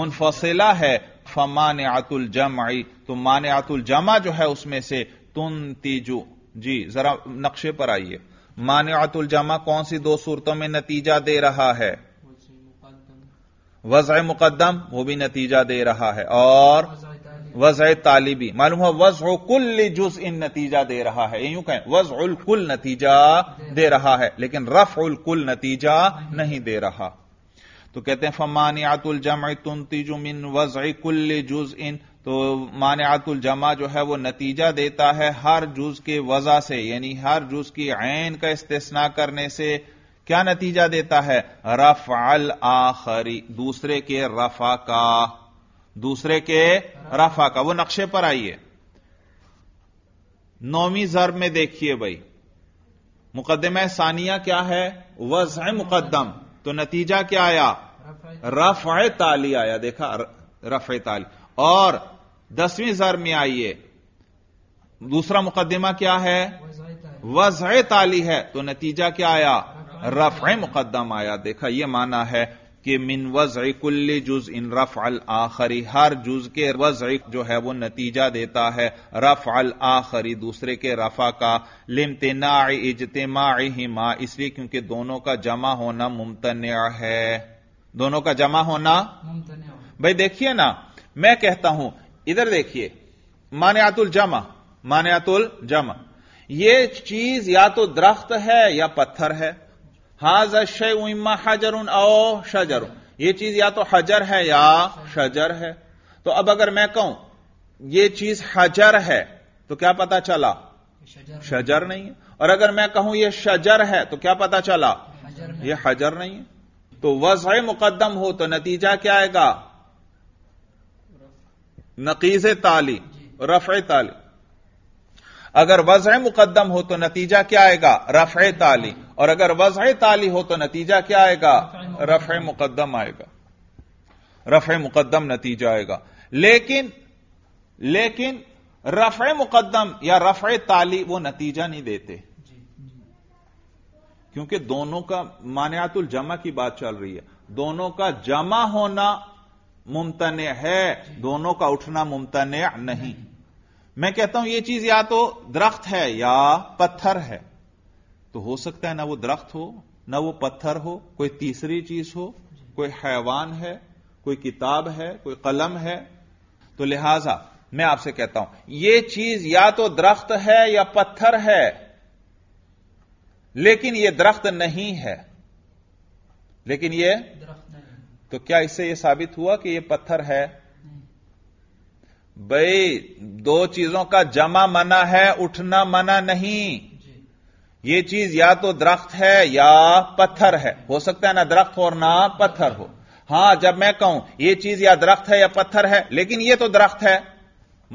मुनफसिला है फमान आतुल जम आई तो मान आतुल जमा जो है उसमें से तुन तीजू जी जरा नक्शे पर आइए मान आतुल जमा कौन सी दो सूरतों में नतीजा दे रहा है वजह मुकदम वो भी नतीजा दे रहा है और वज तालिबी मालूम है वज कुल जुज इन नतीजा दे रहा है यूं कहें वज उल कुल नतीजा दे रहा है लेकिन रफ उल कुल नतीजा नहीं दे रहा तो कहते हैं आतुल जमा इन वज कुल जुज इन तो आतुल जमा जो है वो नतीजा देता है हर जुज के वजह से यानी हर जुज की ऐन का इस्तेसना करने से क्या नतीजा देता है रफ अल आखरी दूसरे के रफा का दूसरे के रफा का वो नक्शे पर आइए नौवीं जर्ब में देखिए भाई मुकदम सानिया क्या है वज है मुकदम तो नतीजा क्या आया रफ ताली आया देखा रफ ताली और दसवीं जर में आइए दूसरा मुकदमा क्या है वज ताली है तो नतीजा क्या आया रफ मुकदम आया देखा यह माना है कि मिन वज कुल्ली जुज इन रफ अल आखरी हर जुज के वज जो है वो नतीजा देता है रफ अल आखरी दूसरे के रफा का लिमतना इजतमा हिमा इसलिए क्योंकि दोनों का जमा होना मुमतन है दोनों का जमा होना भाई देखिए ना मैं कहता हूं इधर देखिए मान्यातुल जमा मान्यातुल जमा यह चीज या तो दरख्त है या पत्थर है हाज शे उम्मा हजर ओ शजर ये चीज या तो हजर है या शजर है तो अब अगर मैं कहूं ये चीज हजर है तो क्या पता चला शजर, शजर नहीं है और अगर मैं कहूं ये शजर है तो क्या पता चला ये हजर नहीं है तो वज मुकदम हो तो नतीजा क्या आएगा नकीज ताली रफ़ ताली अगर वज मुकदम हो तो नतीजा क्या आएगा रफ़ ताली और अगर वजह ताली हो तो नतीजा क्या आएगा रफ मुकदम आएगा रफ मुकदम नतीजा आएगा लेकिन लेकिन रफ मुकदम या रफ ताली वो नतीजा नहीं देते क्योंकि दोनों का मान्यातुल जमा की बात चल रही है दोनों का जमा होना मुमतन है दोनों का उठना मुमतन नहीं मैं कहता हूं यह चीज या तो दरख्त है या पत्थर है तो हो सकता है ना वो दरख्त हो ना वो पत्थर हो कोई तीसरी चीज हो कोई हैवान है कोई किताब है कोई कलम है तो लिहाजा मैं आपसे कहता हूं यह चीज या तो दरख्त है या पत्थर है लेकिन यह दरख्त नहीं है लेकिन यह तो क्या इससे यह साबित हुआ कि यह पत्थर है भाई दो चीजों का जमा मना है उठना मना नहीं ये चीज या तो दरख्त है या पत्थर है हो सकता है ना दरख्त हो और ना पत्थर हो हां जब मैं कहूं यह चीज या दरख्त है या पत्थर है लेकिन यह तो दरख्त है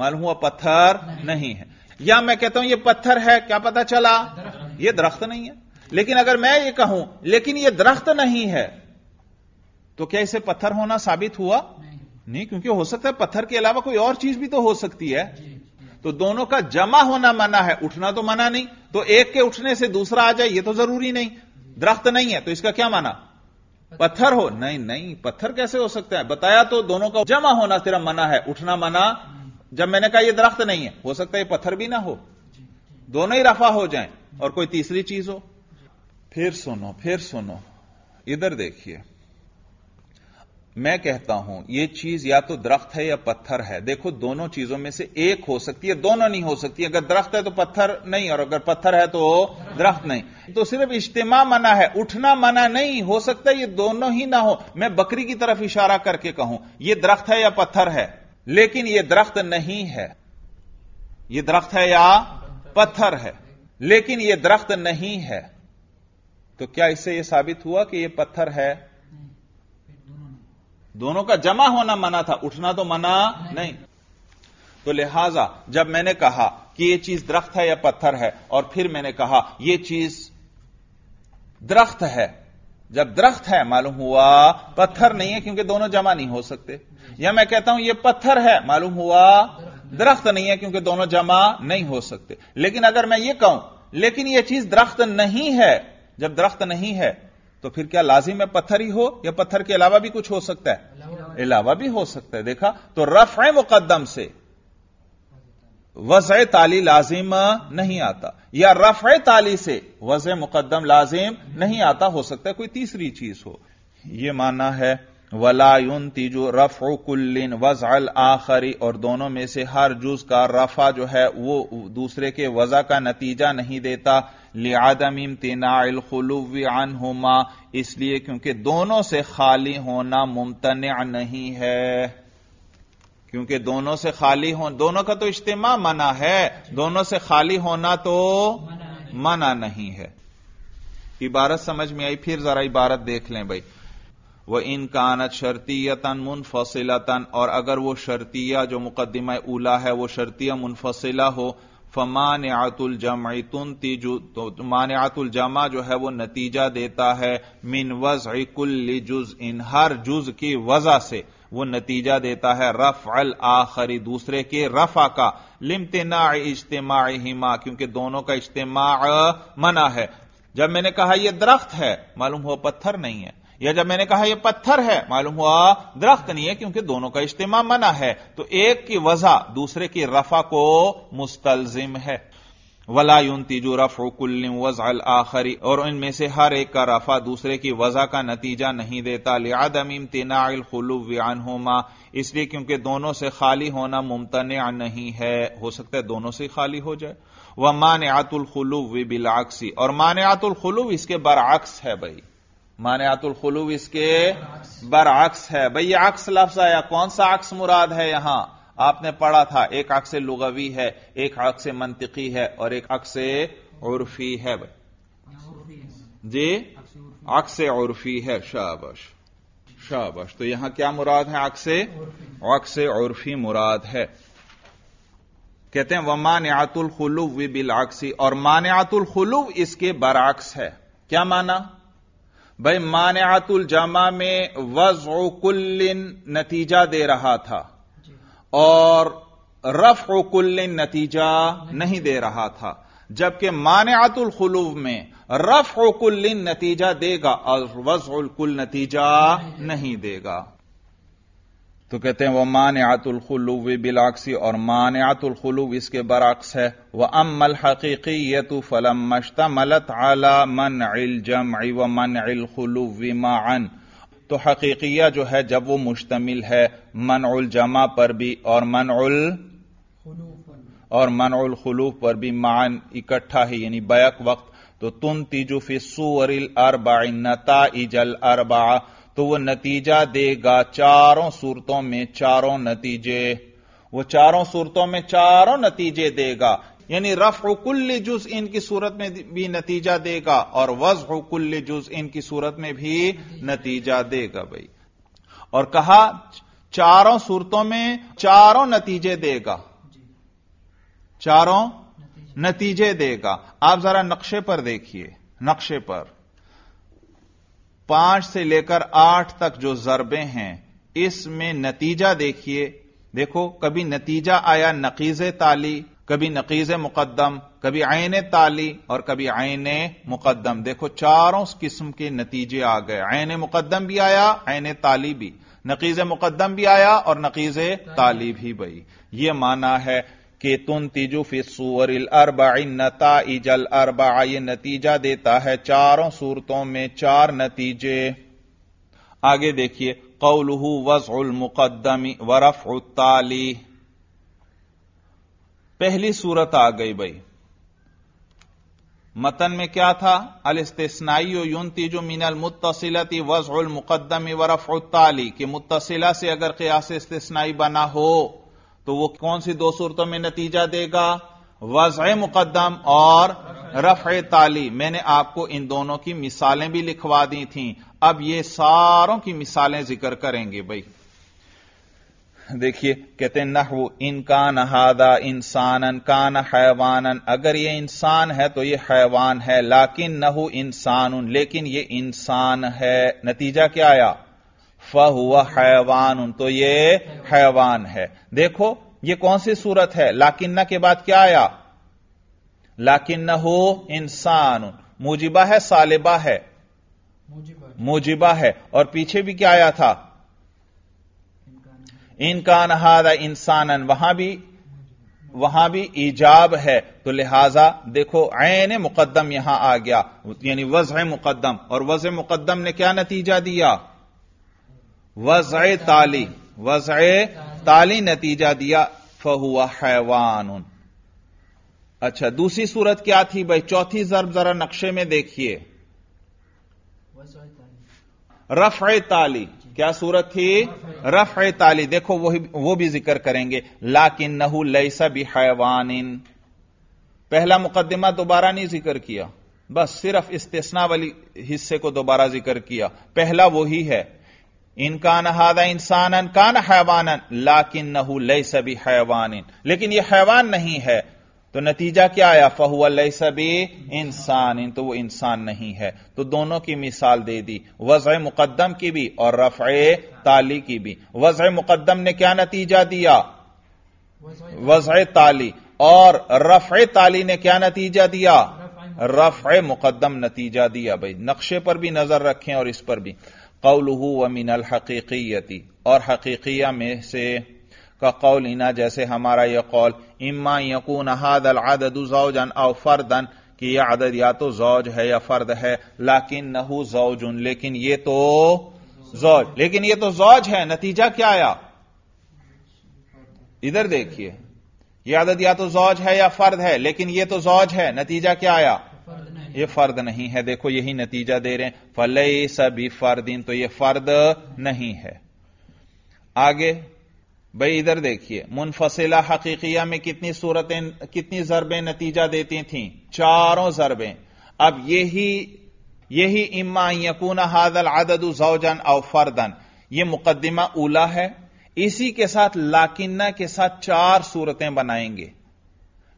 मालूम हुआ पत्थर नहीं है या मैं कहता हूं यह पत्थर है क्या पता चला यह दरख्त नहीं है लेकिन अगर मैं ये कहूं लेकिन यह दरख्त नहीं है तो क्या इसे पत्थर होना साबित हुआ नहीं, नहीं क्योंकि हो सकता है पत्थर के अलावा कोई और चीज भी तो हो सकती है तो दोनों का जमा होना मना है उठना तो मना नहीं तो एक के उठने से दूसरा आ जाए यह तो जरूरी नहीं दरख्त नहीं है तो इसका क्या माना पत्थर हो नहीं नहीं पत्थर कैसे हो सकता है बताया तो दोनों का जमा होना तेरा मना है उठना मना जब मैंने कहा यह दरख्त नहीं है हो सकता है पत्थर भी ना हो दोनों ही रफा हो जाए और कोई तीसरी चीज हो फिर सुनो फिर सुनो इधर देखिए मैं कहता हूं यह चीज या तो दरख्त है या पत्थर है देखो दोनों चीजों में से एक हो सकती है दोनों नहीं हो सकती अगर दरख्त है तो पत्थर नहीं और अगर पत्थर है तो दरख्त नहीं तो सिर्फ इज्तिमा मना है उठना मना नहीं हो सकता ये दोनों ही ना हो मैं बकरी की तरफ इशारा करके कहूं यह दरख्त है या पत्थर है लेकिन यह दरख्त नहीं है यह दरख्त है या पत्थर है लेकिन यह दरख्त नहीं है तो क्या इससे यह साबित हुआ कि यह पत्थर है दोनों का जमा होना मना था उठना तो मना नहीं, नहीं। तो लिहाजा जब मैंने कहा कि यह चीज दरख्त है या पत्थर है और फिर मैंने कहा यह चीज दरख्त है जब दरख्त है मालूम हुआ पत्थर नहीं है क्योंकि दोनों जमा नहीं हो सकते या मैं कहता हूं यह पत्थर है मालूम हुआ दरख्त नहीं है क्योंकि दोनों जमा नहीं हो सकते लेकिन अगर मैं यह कहूं लेकिन यह चीज दरख्त नहीं है जब दरख्त नहीं है तो फिर क्या लाजिम है पत्थर ही हो या पत्थर के अलावा भी कुछ हो सकता है अलावा भी हो सकता है देखा तो रफ है मुकदम से वज ताली लाजिम नहीं आता या रफ ताली से वज मुकदम लाजिम नहीं आता हो सकता है कोई तीसरी चीज हो यह माना है वलायुन तीजो रफ कुल्लिन वज अल आखरी और दोनों में से हर जुज का रफा जो है वो दूसरे के वजा का नतीजा नहीं देता लियादम इम्तनाखलुआनहुमा इसलिए क्योंकि दोनों से खाली होना मुमतन नहीं है क्योंकि दोनों से खाली हो दोनों का तो इज्तिमा मना है दोनों से खाली होना तो मना नहीं है इबारत समझ में आई फिर जरा इबारत देख लें भाई वह इन कानत शर्तियतन मुनफसिलतन और अगर वो शर्तिया जो मुकदमा उला है वो शर्तिया मुनफसिला हो फमान आतुल जमाई तुन तीजु तो मान आतुल जमा जो है वो नतीजा देता है मिन वज कुल्ली जुज इन हर जुज की वजह से वो नतीजा देता है रफ अल आखरी दूसरे के रफा का लिमतना इज्तमा हिमा क्योंकि दोनों का इज्तम मना है जब मैंने कहा यह दरख्त है मालूम हो पत्थर नहीं है या जब मैंने कहा यह पत्थर है मालूम हुआ दरख्त नहीं है क्योंकि दोनों का इज्तिमा मना है तो एक की वजह दूसरे की रफा को मुस्तलजिम है वला युनतीजू रफ़ुकुल्ल वजअल आखरी और इनमें से हर एक का रफा दूसरे की वजह का नतीजा नहीं देता लियादम इम्तनाखलुवान होमा इसलिए क्योंकि दोनों से खाली होना मुमतन नहीं है हो सकता है दोनों से खाली हो जाए वह मान आतुल खलुव बिलाक्सी और मान आतुल खुलू इसके बरअक्स है भाई माने आतुल खुलू इसके बरअक्स है भाई ये अक्स लफ्ज आया कौन सा अक्स मुराद है यहां आपने पढ़ा था एक अक्स लुगवी है एक अक्स मंतकी है और एक अक्स उर्फी है भाई जी अक्स उर्फी है शाबाश शाबाश तो यहां क्या मुराद है अक्स अक्स उर्फी मुराद है कहते हैं वमान आतुल वी बिल अक्सी और मान आतुल इसके बरअक्स है क्या माना भाई मानतुल जामा में वज कुल्लिन नतीजा दे रहा था और रफ कुल्लिन नतीजा नहीं दे रहा था जबकि मानतुल खलूब में रफ कुल्लिन नतीजा देगा और वज कुल नतीजा नहीं देगा तो कहते हैं वह मान आतुलखलूब बिलाक्सी और मान आतुलखलूब इसके बरक्स है वह अमल हकीकी यतु फलम मश्ता मलत आला मन अल जम व मन अलखलूब मान तो हकीकिया जो है जब वो मुश्तमिल है मन उल जमा पर भी और मन उल और मन उल खलूफ पर भी मान इकट्ठा है यानी बैक वक्त तो तुन तीजु सुअरिल अरबा नता इजल अरबा तो वह नतीजा देगा चारों सूरतों में चारों नतीजे वह चारों सूरतों में चारों नतीजे देगा यानी रफ कुल्ल जुज इनकी सूरत में भी नतीजा देगा और वज कुल्ल जुज इनकी सूरत में भी नतीजा देगा भाई और कहा चारों सूरतों में चारों नतीजे देगा चारों नतीजे देगा आप जरा नक्शे पर देखिए नक्शे पर पांच से लेकर आठ तक जो जरबे हैं इसमें नतीजा देखिए देखो कभी नतीजा आया नकीज ताली कभी नकीज मुकदम कभी आयन ताली और कभी आयन मुकदम देखो चारों किस्म के नतीजे आ गए आयन मुकदम भी आया आयन ताली भी नकीज मुकदम भी आया और नकीज ताली भी बई यह माना है के तुन तीजु फिसूर अरबाइन नता इजल अरबा ये नतीजा देता है चारों सूरतों में चार नतीजे आगे देखिए कौलहू वजुल मुकदमी वरफ ताली पहली सूरत आ गई भाई मतन में क्या था और यून तीजु मिनल मुतसिलती वजुल मुकदमी वरफ ताली कि मुतसिला से अगर कयास इस्तेनाई बना हो तो वो कौन सी दो सूरतों में नतीजा देगा वज़ मुकदम और रफ़ ताली मैंने आपको इन दोनों की मिसालें भी लिखवा दी थी अब ये सारों की मिसालें जिक्र करेंगे भाई देखिए कहते हैं नहव का हादा इंसानन कान हैवानन अगर ये इंसान है तो ये हैवान है लाकिन नहु इंसान लेकिन ये इंसान है नतीजा क्या आया फ हुआ हैवान तो ये हैवान है देखो ये कौन सी सूरत है लाकिन्ना के बाद क्या आया लाकिन्ना हो इंसान मुजिबा है सालिबा है मुजिबा है और पीछे भी क्या आया था इनका नहादा इंसानन वहां भी वहां भी ईजाब है तो लिहाजा देखो ऐन मुकदम यहां आ गया यानी वज है मुकदम और वज मुकदम ने क्या नतीजा दिया वज़ ताली वज़ ताली नतीजा दिया फहुआ हैवान अच्छा दूसरी सूरत क्या थी भाई चौथी जरब जरा नक्शे में देखिए रफ ताली क्या सूरत थी रफ ताली देखो वो वो भी जिक्र करेंगे लाकिन नहू लैसा भी हैवान पहला मुकदमा दोबारा नहीं जिक्र किया बस सिर्फ इस्तेसना वाली हिस्से को दोबारा जिक्र किया पहला वही है इनकान हादा इंसान कान हैवान लाकिन नहू लई सभी हैवान लेकिन यह हैवान नहीं है तो नतीजा क्या आया फहुआ लई सभी इंसान इन तो वो इंसान नहीं है तो दोनों की मिसाल दे दी वज़ मुकदम की भी और रफ़ ताली की भी वज़ मुकदम ने क्या नतीजा दिया वज़ ताली और रफ़ ताली ने क्या नतीजा दिया रफ़ मुकदम नतीजा दिया भाई नक्शे पर भी नजर रखें और इस पर भी कौलहू व मिनल हकीकीयती और हकीकिया में से का कौल इना जैसे हमारा यह कौल इम्मा यकून हादल आददू जौजन औ फर्दन कि यह आदद या तो जौज है या फर्द है लाकिन नहू जौजुन लेकिन ये तो जौज लेकिन ये तो जौज है नतीजा क्या आया इधर देखिए यह आदद या तो जौज है या फर्द है लेकिन ये तो जौज है नतीजा क्या आया ये फर्द नहीं है देखो यही नतीजा दे रहे हैं फले सभी फर्दीन तो ये फर्द नहीं है आगे भाई इधर देखिए मुनफसिला हकीकिया में कितनी सूरतें कितनी जरबें नतीजा देती थीं चारों जरबें अब यही यही इम्मा यकून हादल आदद जौजन और फर्दन यह मुकदमा उला है इसी के साथ लाकिन्ना के साथ चार सूरतें बनाएंगे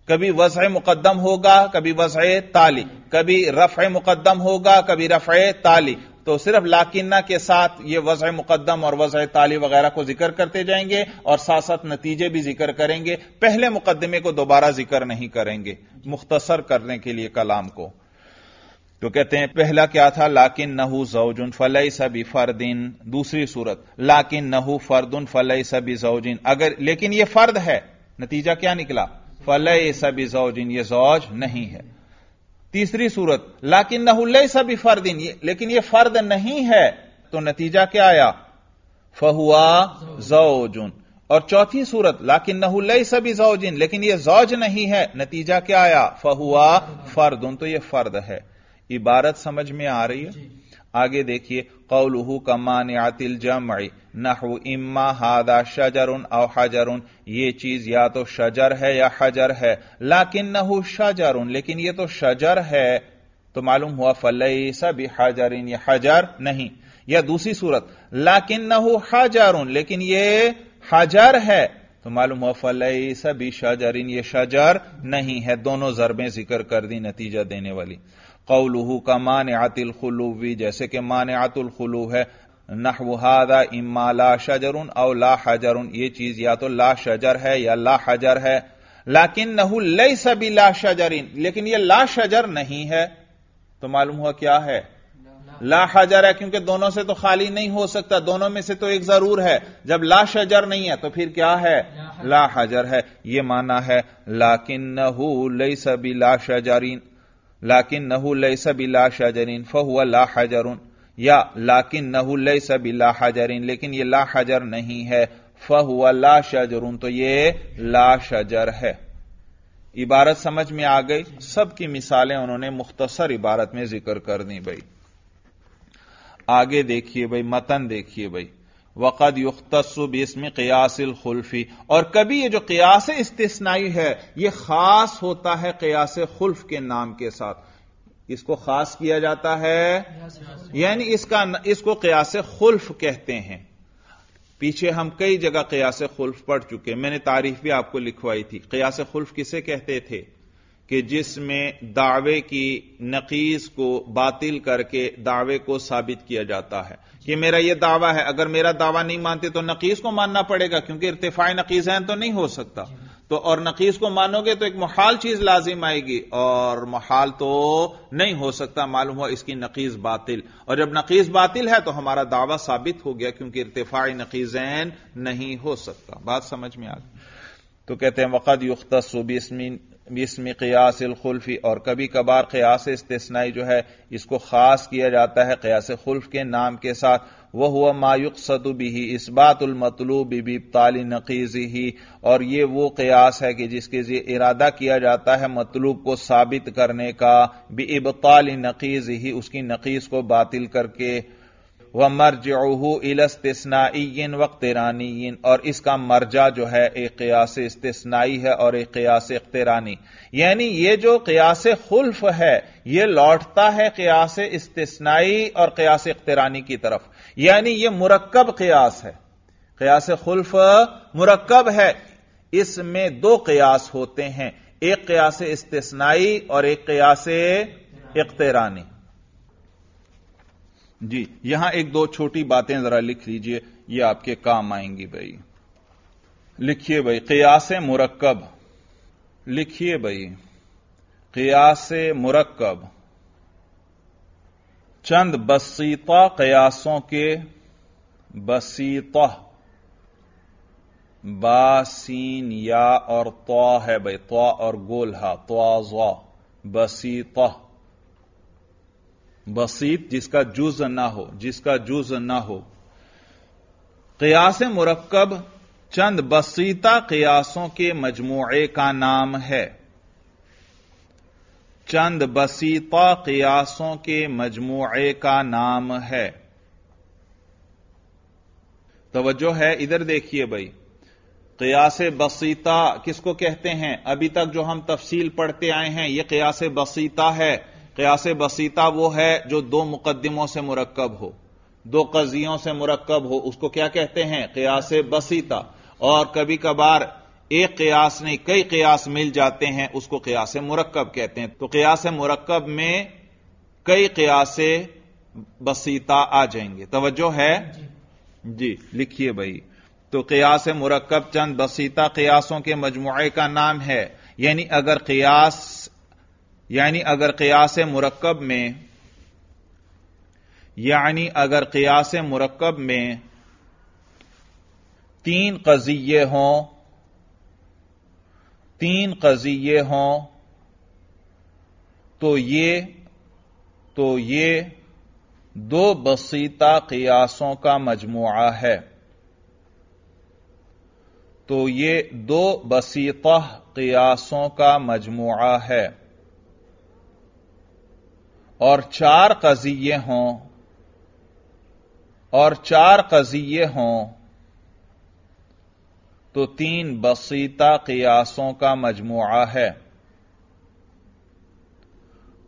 कभी वस मुकदम होगा कभी वस ताली कभी रफ़ मुकदम होगा कभी रफ़ ताली तो सिर्फ लाकिना के साथ ये वज़ मुकदम और वज़ ताली वगैरह को जिक्र करते जाएंगे और साथ साथ नतीजे भी जिक्र करेंगे पहले मुकदमे को दोबारा जिक्र नहीं करेंगे मुख्तसर करने के लिए कलाम को तो कहते हैं पहला क्या था लाकिन नहू जौजुन फलई सबी फर्दिन दूसरी सूरत लाकिन नहू फर्दुन फलई सबी जौजिन अगर लेकिन यह फर्द है नतीजा क्या निकला फलई सबी जौजिन ये जौज नहीं है तीसरी सूरत लाकिन नहुल्लई सबी फर्दिन लेकिन ये फर्द नहीं है तो नतीजा क्या आया फहुआ जोजुन और चौथी सूरत लाकिन नहुल्लई सभी जोजिन लेकिन यह जौज नहीं है नतीजा क्या आया फहुआ फर्द तो यह फर्द है इबारत समझ में आ रही है आगे देखिए कौलहू कमान आतिल जमई नहु इम्मा हादा शजरुन अव हजरुन ये चीज या तो शजर है या हजर है लाकिन नहु शजरुन लेकिन ये तो शजर है तो मालूम हुआ फलई सभी हजरिन ये हजर नहीं या दूसरी सूरत लाकिन नहु हजरुन लेकिन ये हजर है तो मालूम हुआ फलई सभी इन ये शजर नहीं है दोनों जरबें जिक्र कर दी नतीजा देने वाली कौलहू का मान आतिलखलूवी जैसे कि मान आतुल खुलू है नहवहादा इम्मा ला शजरुन और ला हजरुन ये चीज या तो ला शजर है या ला हजर है लाकिन नहू लई सभी ला शजरिन लेकिन यह ला शजर नहीं है तो मालूम हुआ क्या है ला हजर है क्योंकि दोनों से तो खाली नहीं हो सकता दोनों में से तो एक जरूर है जब ला शजर नहीं है तो फिर क्या है ला हजर है यह माना है लाकिन नहू लई सभी ला शजरिन लाकिन नहू लई लैसा शाहजरीन फ फहुआ ला हजरुन या लाकिन नहू लैसा बिला हजरिन लेकिन ये ला हजर नहीं है फहुआ ला शजरुन तो ये ला शजर है इबारत समझ में आ गई सबकी मिसालें उन्होंने मुख्तसर इबारत में जिक्र कर दी भाई आगे देखिए भाई मतन देखिए भाई वक़द युख्तसुब इसमें कयासिल खुल्फी और कभी ये जो कयास इस्तेसनाई है ये खास होता है कयास खुल्फ के नाम के साथ इसको खास किया जाता है यानी इसका इसको कयास खुल्फ कहते हैं पीछे हम कई जगह कयास खुल्फ पढ़ चुके मैंने तारीफ भी आपको लिखवाई थी कयास खुल्फ किसे कहते थे कि जिसमें दावे की नकीस को बातिल करके दावे को साबित किया जाता है कि मेरा यह दावा है अगर मेरा दावा नहीं मानते तो नकीस को मानना पड़ेगा क्योंकि इरतफाई नकीस है तो नहीं हो सकता तो और नकीस को मानोगे तो एक महाल चीज लाजिम आएगी और महाल तो नहीं हो सकता मालूम हुआ इसकी नकीस बातिल और जब नकीस बातिल है तो हमारा दावा साबित हो गया क्योंकि इरतफाई नकीजैन नहीं हो सकता बात समझ में आ गई तो कहते हैं वक़द युख्ता सुबिस्मिन इसमें क़यास खुल्फी और कभी कभार क़यास इस्तेसनाई जो है इसको ख़ास किया जाता है क़यास खुल्फ के नाम के साथ वह हुआ मायुक सदुबी ही इसबातुलमतलूब बिबताली नकीजी ही और ये वो क़यास है कि जिसके लिए इरादा किया जाता है मतलूब को साबित करने का बिबताली नकीज ही उसकी नकीज को बातिल करके व मरजू इलस्तना वक्तरानी और इसका मर्जा जो है एक कयास इस्तनाई है और एक कयास इख्तरानी यानी ये जो कयास खुल्फ है यह लौटता है कयास इस्तनाई और कयास इख्तरानी की तरफ यानी यह मुरक्ब कयास है कयास खुल्फ मुरक्ब है इसमें दो कयास होते हैं एक कयास इस्तनाई और एक कयास इख्तरानी जी यहां एक दो छोटी बातें जरा लिख लीजिए ये आपके काम आएंगी भाई लिखिए भाई कयास मुरक्कब लिखिए भाई कयास मुरक्कब चंद बसीता कयासों के बसीता बासीन या और तो है भाई तो और गोल हा तो बसीता बसीत जिसका जुज ना हो जिसका जुज ना हो कयास मुरक्कब चंद बसीता कयासों के मजमूए का नाम है चंद बसीता कयासों के मजमूए का नाम है तोज्जो है इधर देखिए भाई कयास बसीता किसको कहते हैं अभी तक जो हम तफसील पढ़ते आए हैं यह कयास बसीता है कयास बसीता वो है जो दो मुकदमों से मुरक्ब हो दो कजियों से मुरक्ब हो उसको क्या कहते हैं कयास बसीता और कभी कभार एक कयास नहीं कई कयास मिल जाते हैं उसको कयास मुरकब कहते हैं तो कयास मुरकब में कई कयास बसीता आ जाएंगे तवज्जो है जी, जी लिखिए भाई तो कयास मुरकब चंद बसीता कयासों के मजमू का नाम है यानी अगर कयास यानी अगर कयास मुरक्कब में यानी अगर कयास मुरक्कब में तीन कजिए हों तीन कजिए हों तो ये तो ये दो बसीता कयासों का मजमु है तो ये दो बसीता कयासों का मजमु है और चार कजिए हों और चार कजिए हों तो तीन बसीता कियासों का मजमू है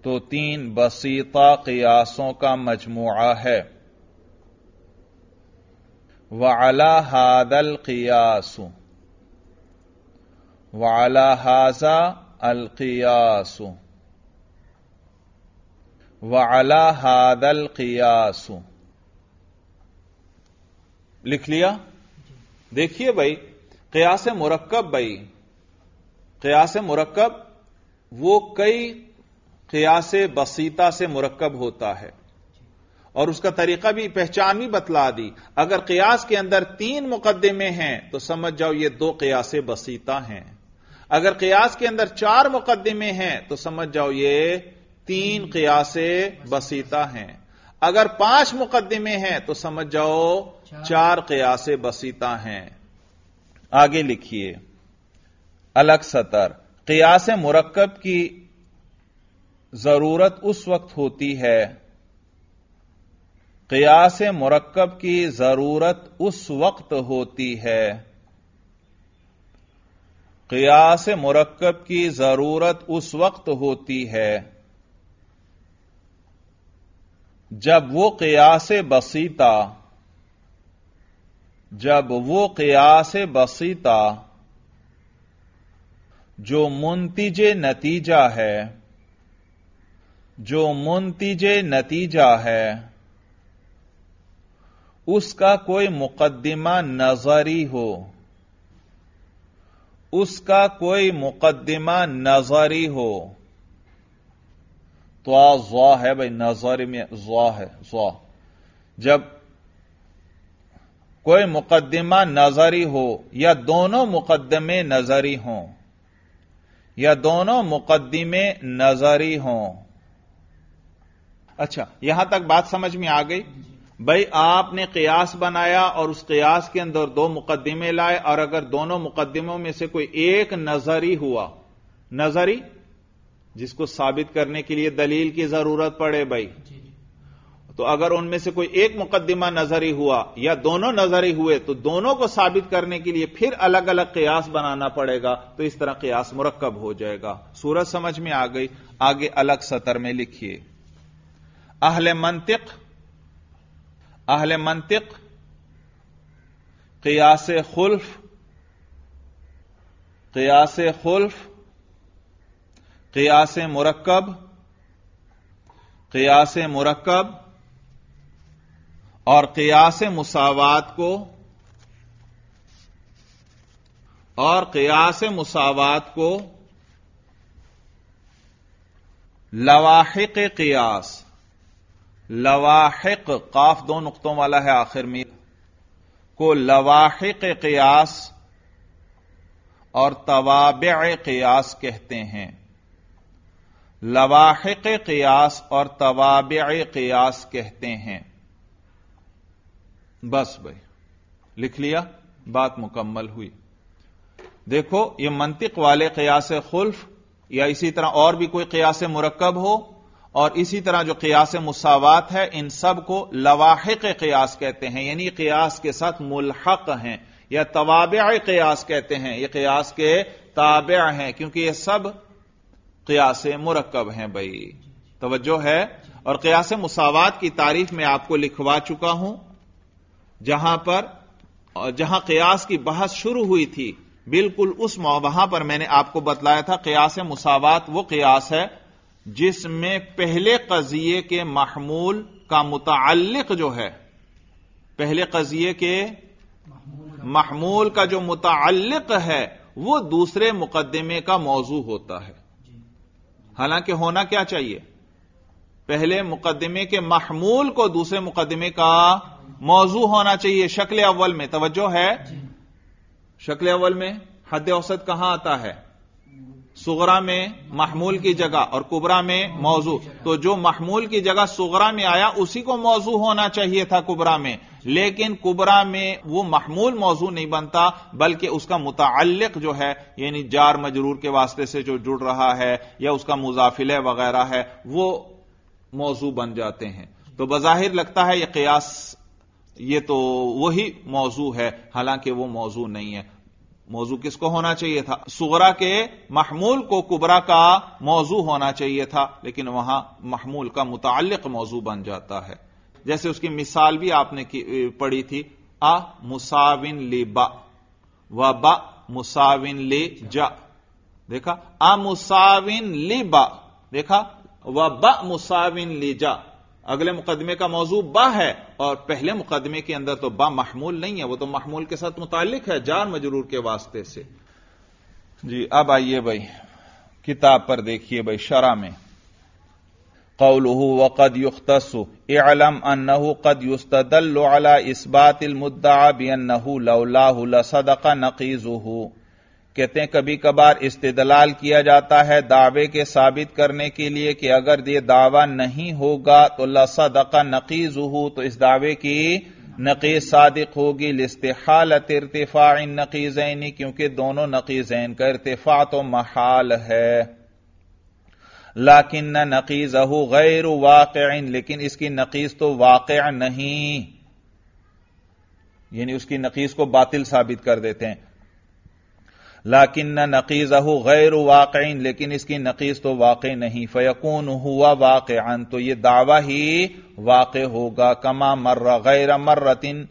तो तीन बसीता कियासों का मजमू है वाला हादल कियासु वाला हाजा अलकियासु वाला हादल कियासू लिख लिया देखिए भाई कयास मुरक्कब भाई कयास मुरक्कब वो कई कयास बसीता से मुरक्कब होता है और उसका तरीका भी पहचान भी बतला दी अगर कयास के अंदर तीन मुकदमे हैं तो समझ जाओ ये दो कयास बसीता हैं अगर कयास के अंदर चार मुकदमे हैं तो समझ जाओ ये तीन कयासे बसीता हैं अगर पांच मुकदमे हैं तो समझ जाओ चार कयासे बसीता हैं आगे लिखिए अलग सतर कयास मुरक्कब की जरूरत उस वक्त होती है कयास मुरक्कब की जरूरत उस वक्त होती है कयास मुरक्कब की जरूरत उस वक्त होती है जब वो कयास बसीता जब वो कयास बसीता जो मुंतीजे नतीजा है जो मुंतीजे नतीजा है उसका कोई मुकदमा नजरी हो उसका कोई मुकदमा नजरी हो तो आ है भाई नजर में जवा है जवा जब कोई मुकदमा नजरी हो या दोनों मुकदमे नजरी हों या दोनों मुकदमे नजरी हों अच्छा यहां तक बात समझ में आ गई भाई आपने कयास बनाया और उस कयास के अंदर दो मुकदमे लाए और अगर दोनों मुकदमों में से कोई एक नजरी हुआ नजरी जिसको साबित करने के लिए दलील की जरूरत पड़े भाई तो अगर उनमें से कोई एक मुकदमा नजरी हुआ या दोनों नजरी हुए तो दोनों को साबित करने के लिए फिर अलग अलग कयास बनाना पड़ेगा तो इस तरह कयास मुरक्कब हो जाएगा सूरत समझ में आ गई आगे अलग सतर में लिखिए अहले मंतिक अहल मंतिक कयास खुल्फ कयास खुल्फ कयास मुरक्कब कयास मुरक्कब और कयास मुसावात को और कयास मुसावात को लवाहिक कयास लवाहिक काफ दो नुकतों वाला है आखिर में को लवाहिक कयास और तवाब कयास कहते हैं लवाहिक कयास और तवाब कयास कहते हैं बस भाई लिख लिया बात मुकम्मल हुई देखो ये मंतिक वाले कयास खुल्फ या इसी तरह और भी कोई कयास मुरक्कब हो और इसी तरह जो कयास मुसावात है इन सब को लवाहिक कयास कहते हैं यानी कयास के साथ मुलहक हैं या तवाब कयास कहते हैं ये कयास के ताबे हैं क्योंकि ये सब कयास मुरकब हैं भाई तोज्जो है और कयास मुसावत की तारीफ में आपको लिखवा चुका हूं जहां पर जहां कयास की बहस शुरू हुई थी बिल्कुल उस वहां पर मैंने आपको बतलाया था कयास मुसावत वो कयास है जिसमें पहले कजिए के महमूल का मुतल जो है पहले कजिए के महमूल का जो मुतल है वो दूसरे मुकदमे का मौजू होता है हालांकि होना क्या चाहिए पहले मुकदमे के महमूल को दूसरे मुकदमे का मौजू होना चाहिए शक्ल अव्वल में तवज्जो है शक्ल अव्वल में हद औसत कहां आता है सुगरा में महमूल की जगह और कुबरा में मौजू तो जो महमूल की जगह सुगरा में आया उसी को मौजू होना चाहिए था कुबरा में लेकिन कुबरा में वो महमूल मौजू नहीं बनता बल्कि उसका मुतल जो है यानी जार मजरूर के वास्ते से जो जुड़ रहा है या उसका मुजाफिले वगैरह है वो मौजू बन जाते हैं तो बज़ाहिर लगता है यह कयास ये तो वही मौजू है हालांकि वो मौजू नहीं है मौजू किसको होना चाहिए था सुगरा के महमूल को कुबरा का मौजू होना चाहिए था लेकिन वहां महमूल का मुतल मौजू बन जाता है जैसे उसकी मिसाल भी आपने पढ़ी थी अ मुसाविन ले ब व बा मुसाविन ले जा देखा अ मुसाविन ले ब देखा व बा मुसाविन ले जा अगले मुकदमे का मौजू बा है और पहले मुकदमे के अंदर तो बा महमूल नहीं है वो तो महमूल के साथ मुतालिक है जार मजरूर के वास्ते से जी अब आइए भाई किताब पर देखिए भाई शरा में कौल वक़द युख्तसु एलम अन्नहू कद इस इसबातिल मुद्दा बन्नहू लौलाह लसदका नकीजू कहते हैं कभी कभार इस्तेदलाल किया जाता है दावे के साबित करने के लिए कि अगर ये दावा नहीं होगा तो लसदका नकीज हो तो इस दावे की नकीज सादिक होगी लिस्तालत इरतफा इन नकीजैनी क्योंकि दोनों नकीजैन का इरतफा तो महाल है लाकिन न नकीज अहू गैर वाक़ लेकिन इसकी नकीज तो वाक़ नहीं यानी उसकी नकीज को बातिल साबित कर देते हैं लाकिन नकीज़हू गैर वाक़ लेकिन इसकी नकीज़ तो वाकई नहीं फ़यकून हुआ वाक़ तो ये दावा ही वाक़ होगा कमा मर्र गैर मर्रतिन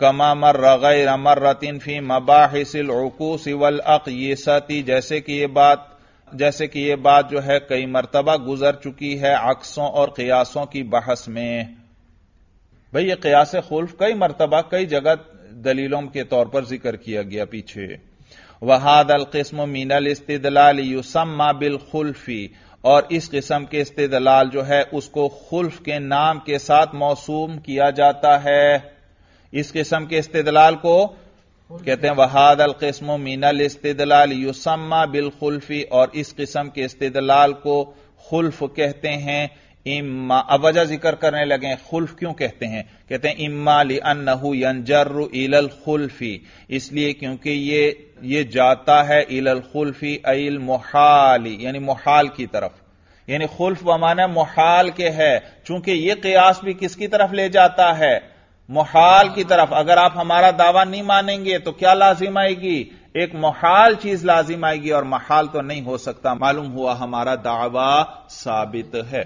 कमा मर्र गैर मर्रतिन फी मबाहिसिल उकूस वल अकयसती जैसे कि ये बात जैसे कि ये बात जो है कई मरतबा गुजर चुकी है अक्सों और कयासों की बहस में भाई ये कयास खुल्फ कई मरतबा कई जगह दलीलों के तौर पर जिक्र किया गया पीछे वहादल किस्म मीनल इस्तलाल युसम्मा बिल खुल्फी और इस किस्म के इस्तलाल जो है उसको खुल्फ के नाम के साथ मौसूम किया जाता है इस किस्म के इस्तलाल को कहते हैं वहाद अल किस्म मीनल इस्तलाल युसम्मा बिल खुल्फी और इस किस्म के इस्तलाल को खुल्फ कहते हैं इम्मा अब वजह जिक्र करने लगे खुल्फ क्यों कहते हैं कहते हैं इम्मा ली अन्नहू यंजर्र इलल खुल्फी इसलिए क्योंकि ये ये जाता है इलल खुल्फी अल मुहाली यानी मुहाल की तरफ यानी खुल्फ बमाना मुहाल के है चूंकि ये कयास भी किसकी तरफ ले जाता है मुहाल की तरफ अगर आप हमारा दावा नहीं मानेंगे तो क्या लाजिम आएगी एक महाल चीज लाजिम आएगी और महाल तो नहीं हो सकता मालूम हुआ हमारा दावा साबित है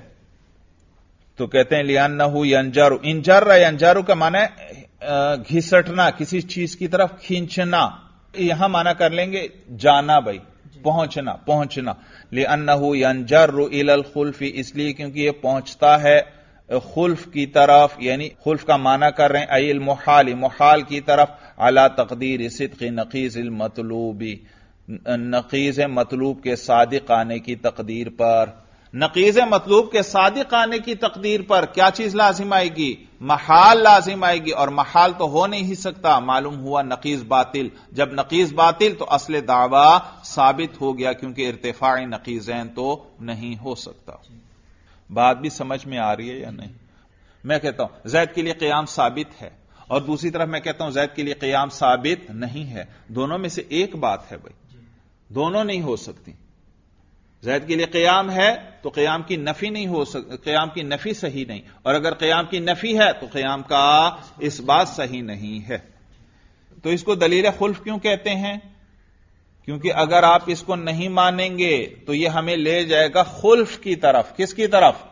तो कहते हैं लियान हो यंजारू इंजारा यंजारू का माना घिसटना किसी चीज की तरफ खींचना यहां माना कर लेंगे जाना भाई पहुंचना पहुंचना ले अन्ना हो इल खुल्फी इसलिए क्योंकि यह पहुंचता है खुल्फ की तरफ यानी खुल्फ का माना कर रहे हैं अल मुहाल मुहाल की तरफ अला तकदीर सिद्क नकीज इल मतलूबी नकीज मतलूब के सादिक आने की तकदीर पर नकीज मतलूब के सादिक आने की तकदीर पर क्या चीज लाजिम आएगी महाल लाजिम आएगी और महाल तो हो नहीं सकता मालूम हुआ नकीज बातिल जब नकीज बातिल तो असल दावा साबित हो गया क्योंकि इरतफाई नकीजैन तो नहीं हो सकता बात भी समझ में आ रही है या नहीं मैं कहता हूं जैद के लिए क्याम साबित है और दूसरी तरफ मैं कहता हूं जैद के लिए क्याम साबित नहीं है दोनों में से एक बात है भाई दोनों नहीं हो सकती जैद के लिए क्याम है तो क्याम की नफी नहीं हो सक क्याम की नफी सही नहीं और अगर क्याम की नफी है तो क्याम का इस बात सही नहीं है तो इसको दलील खुल्फ क्यों कहते हैं क्योंकि अगर आप इसको नहीं मानेंगे तो यह हमें ले जाएगा खुल्फ की तरफ किसकी तरफ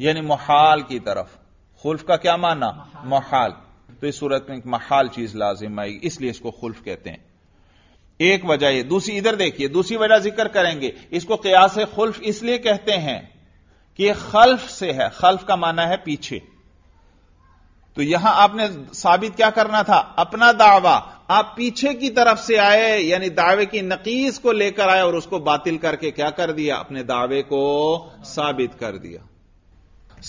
यानी मुहाल की तरफ खुल्फ का क्या माना मुहाल तो इस सूरत में एक महाल चीज लाजिम आएगी इसलिए इसको खुल्फ कहते हैं एक वजह यह दूसरी इधर देखिए दूसरी वजह जिक्र करेंगे इसको कयास खुल्फ इसलिए कहते हैं कि यह खल्फ से है खल्फ का माना है पीछे तो यहां आपने साबित क्या करना था अपना दावा आप पीछे की तरफ से आए यानी दावे की नकीस को लेकर आए और उसको बातिल करके क्या कर दिया अपने दावे को साबित कर दिया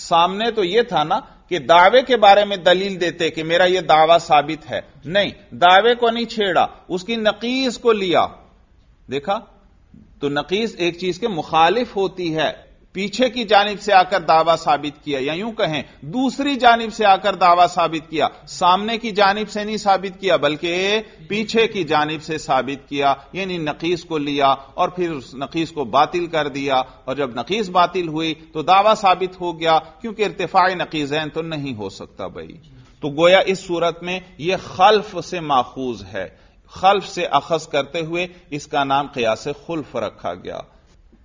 सामने तो यह था ना कि दावे के बारे में दलील देते कि मेरा यह दावा साबित है नहीं दावे को नहीं छेड़ा उसकी नकीस को लिया देखा तो नकीस एक चीज के मुखालिफ होती है पीछे की जानब से आकर दावा साबित किया या यूं कहें दूसरी जानब से आकर दावा साबित किया सामने की जानब से नहीं साबित किया बल्कि पीछे की जानब से साबित किया यानी नकीस को लिया और फिर उस नकीस को बातिल कर दिया और जब नकीस बातिल हुई तो दावा साबित हो गया क्योंकि इरतफा नकीजैन तो नहीं हो सकता भाई तो गोया इस सूरत में यह खल्फ से माखूज है खल्फ से अखज करते हुए इसका नाम कयास खुल्फ रखा गया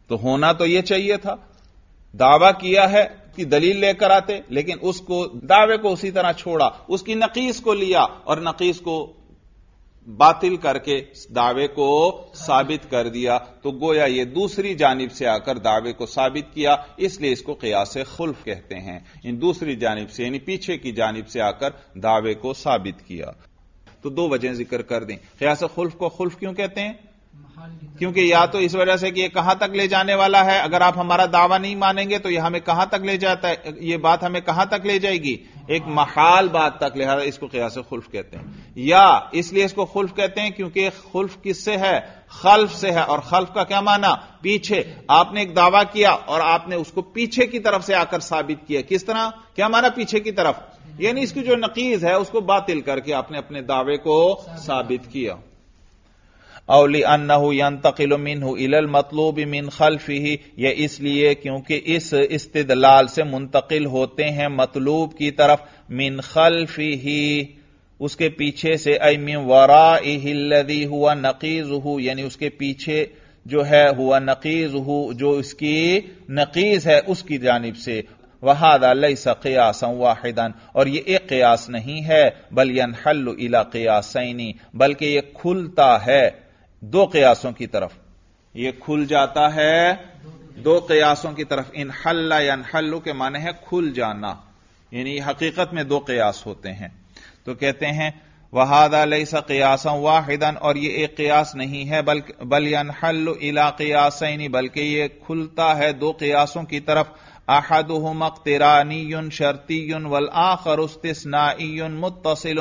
तो होना तो यह चाहिए था दावा किया है कि दलील लेकर आते लेकिन उसको दावे को उसी तरह छोड़ा उसकी नकीस को लिया और नकीस को बातिल करके दावे को साबित कर दिया तो गोया ये दूसरी जानब से आकर दावे को साबित किया इसलिए इसको कयास खुल्फ कहते हैं इन दूसरी जानब से यानी पीछे की जानब से आकर दावे को साबित किया तो दो वजह जिक्र कर दें कयास खुल्फ को खुल्फ क्यों कहते हैं क्योंकि या तो इस वजह से कि ये कहां तक ले जाने वाला है अगर आप हमारा दावा नहीं मानेंगे तो ये हमें कहां तक ले जाता है ये बात हमें कहां तक ले जाएगी एक महाल बात तक लिहाजा इसको कयास खुल्फ कहते हैं या इसलिए इसको खुल्फ कहते हैं क्योंकि खुल्फ किससे है खल्फ से है और खल्फ का क्या माना पीछे आपने एक दावा किया और आपने उसको पीछे की तरफ से आकर साबित किया किस तरह क्या माना पीछे की तरफ यानी इसकी जो नकीज है उसको बातिल करके आपने अपने दावे को साबित किया औली अन्नहु यंतकिल मिनहु इलल मतलूब मिन ही यह इसलिए क्योंकि इस इस्तदलाल से मुंतकिल होते हैं मतलूब की तरफ मिन खलफी उसके पीछे से अय वरा इदी हुआ नकीज हु यानी उसके पीछे जो है हुआ नकीज हु जो इसकी नकीज है उसकी जानब से वहाद कयासम वाहिदन और ये एक कयास नहीं है बल यन हल इला कयासैनी बल्कि ये खुलता है दो कयासों की तरफ यह खुल जाता है दो कयासों की तरफ इन हल्ला या हल्लू के माने हैं खुल जाना यानी हकीकत में दो कयास होते हैं तो कहते हैं वहादा सा कयासा वाहिदन और ये एक कयास नहीं है बल्कि बल अनहल इला नहीं बल्कि यह खुलता है दो कयासों की तरफ अहदुहम अख्तरानी शर्ती वल आखर उस्तना मुतसिल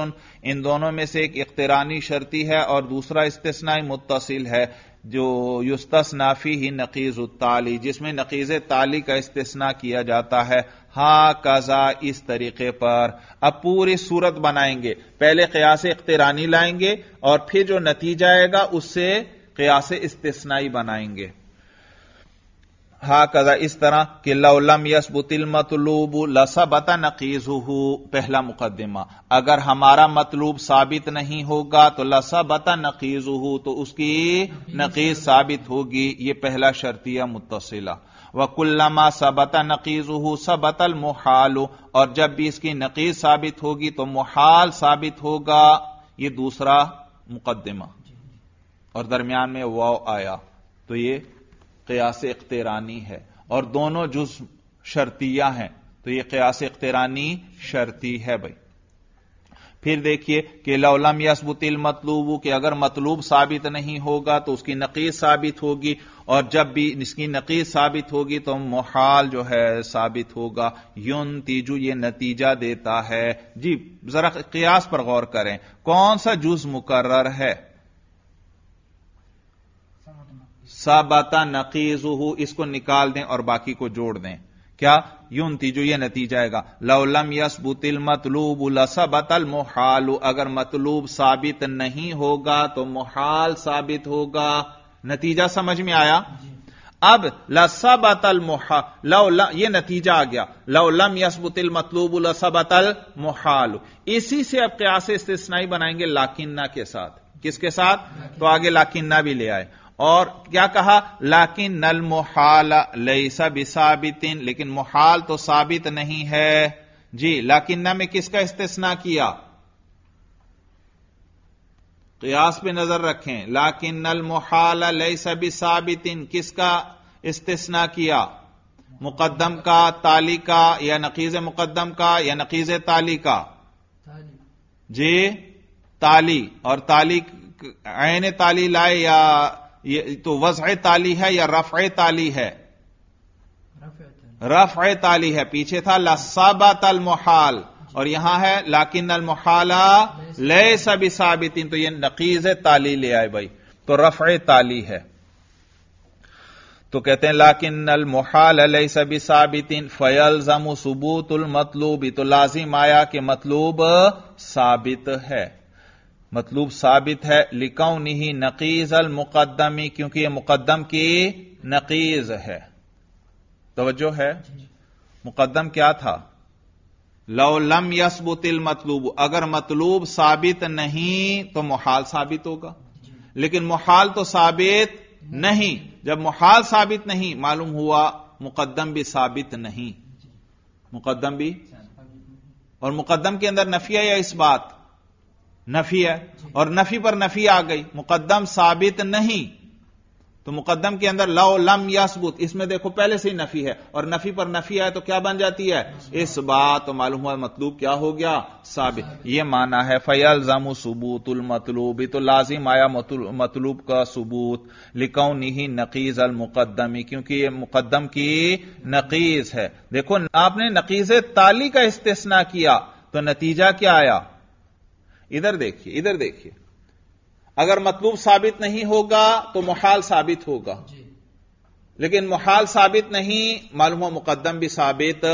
इन दोनों में से एक इख्तरानी शर्ती है और दूसरा इस्तना मुतसिल है जो युस्तनाफी ही नकीज उत्ताली जिसमें नकीज ताली का इस्तना किया जाता है हा कजा इस तरीके पर अब पूरी सूरत बनाएंगे पहले कयास इख्तरानी लाएंगे और फिर जो नतीजा आएगा उससे कयास इस्तनाई बनाएंगे हा कजा इस तरह कि लम यसबुतिल मतलूब लसबता नकीजू पहला मुकदमा अगर हमारा मतलूब साबित नहीं होगा तो लसबता नकीजू तो उसकी नकीज साबित होगी यह पहला शर्तिया मुतसिला वकुल्लमा सबता हु सबतल मुहाल और जब भी इसकी नकीज साबित होगी तो मुहाल साबित होगा ये दूसरा मुकदमा और दरमियान में वाव आया तो ये कयास इख्तरानी है और दोनों जुज शर्तिया हैं तो ये कयास इख्तरानी शर्ती है भाई फिर देखिए कि लौलम यसबुतिल मतलूब कि अगर मतलूब साबित नहीं होगा तो उसकी नकीस साबित होगी और जब भी इसकी नकीस साबित होगी तो मोहाल जो है साबित होगा यून तीजू ये नतीजा देता है जी जरा कयास पर गौर करें कौन सा जुज मुकर्र है साबता नकीजू इसको निकाल दें और बाकी को जोड़ दें क्या यूं तीजो यह नतीजा आएगा लौलम यसबुतिल मतलूब लसबतल मोहाल अगर मतलूब साबित नहीं होगा तो मोहाल साबित होगा नतीजा समझ में आया अब लसबतल मोहा यह नतीजा आ गया लौलम यसबुतिल मतलूब लसबतल मोहाल इसी से अब से इस्तेनाई बनाएंगे लाकिन्ना के साथ किसके साथ तो आगे लाकिन्ना भी ले आए और क्या कहा लाकिन नल मोहाल लईसा बिसाबितिन लेकिन मुहाल तो साबित नहीं है जी लाकिन्ना में किसका इस्तेसना किया कयास पे नजर रखें लाकिन नल मोहाल लईसा बिसाबितिन किसका इस्तेसना किया मुकदम का ताली का या नकीज मुकदम का या नकीज ताली का जी ताली और ताली आयन ताली लाए या ये तो वजह ताली है या रफ़ ताली है रफ़ ताली है पीछे था लसाबत मोहाल और यहां है लाकिन अल मोहला ले सभी साबितिन तो ये नकीज ताली ले आए भाई तो रफ़ ताली है तो कहते हैं लाकिन अलमोहाल लय सभी साबितिन फयल जमू सबूतुल मतलूबी तो लाजिम आया कि मतलूब साबित है मतलूब साबित है लिकाउ नहीं नकीज अल मुकदमी क्योंकि यह मुकदम की नकीज है तोज्जो है मुकदम क्या था लम यसबुतिल मतलूब अगर मतलूब साबित नहीं तो मुहाल साबित होगा लेकिन मुहाल तो साबित नहीं जब मुहाल साबित नहीं मालूम हुआ मुकदम भी साबित नहीं मुकदम भी और मुकदम के अंदर नफिया या इस बात नफी है और नफी पर नफी आ गई मुकदम साबित नहीं तो मुकदम के अंदर लव लम या सबूत इसमें देखो पहले से ही नफी है और नफी पर नफी आए तो क्या बन जाती है इस बात तो मालूम हुआ मतलूब क्या हो गया साबित ये माना है फयल सबूत उल मतलूब तो लाजिम आया मतलूब का सबूत लिखो नहीं नकीज अल मुकदमी क्योंकि ये मुकदम की नकीज है देखो आपने नकीज ताली का इस्तेसना किया तो नतीजा क्या आया इधर देखिए इधर देखिए अगर मतलूब साबित नहीं होगा तो मुहाल साबित होगा लेकिन मुहाल साबित नहीं मालूम मुकदम भी साबित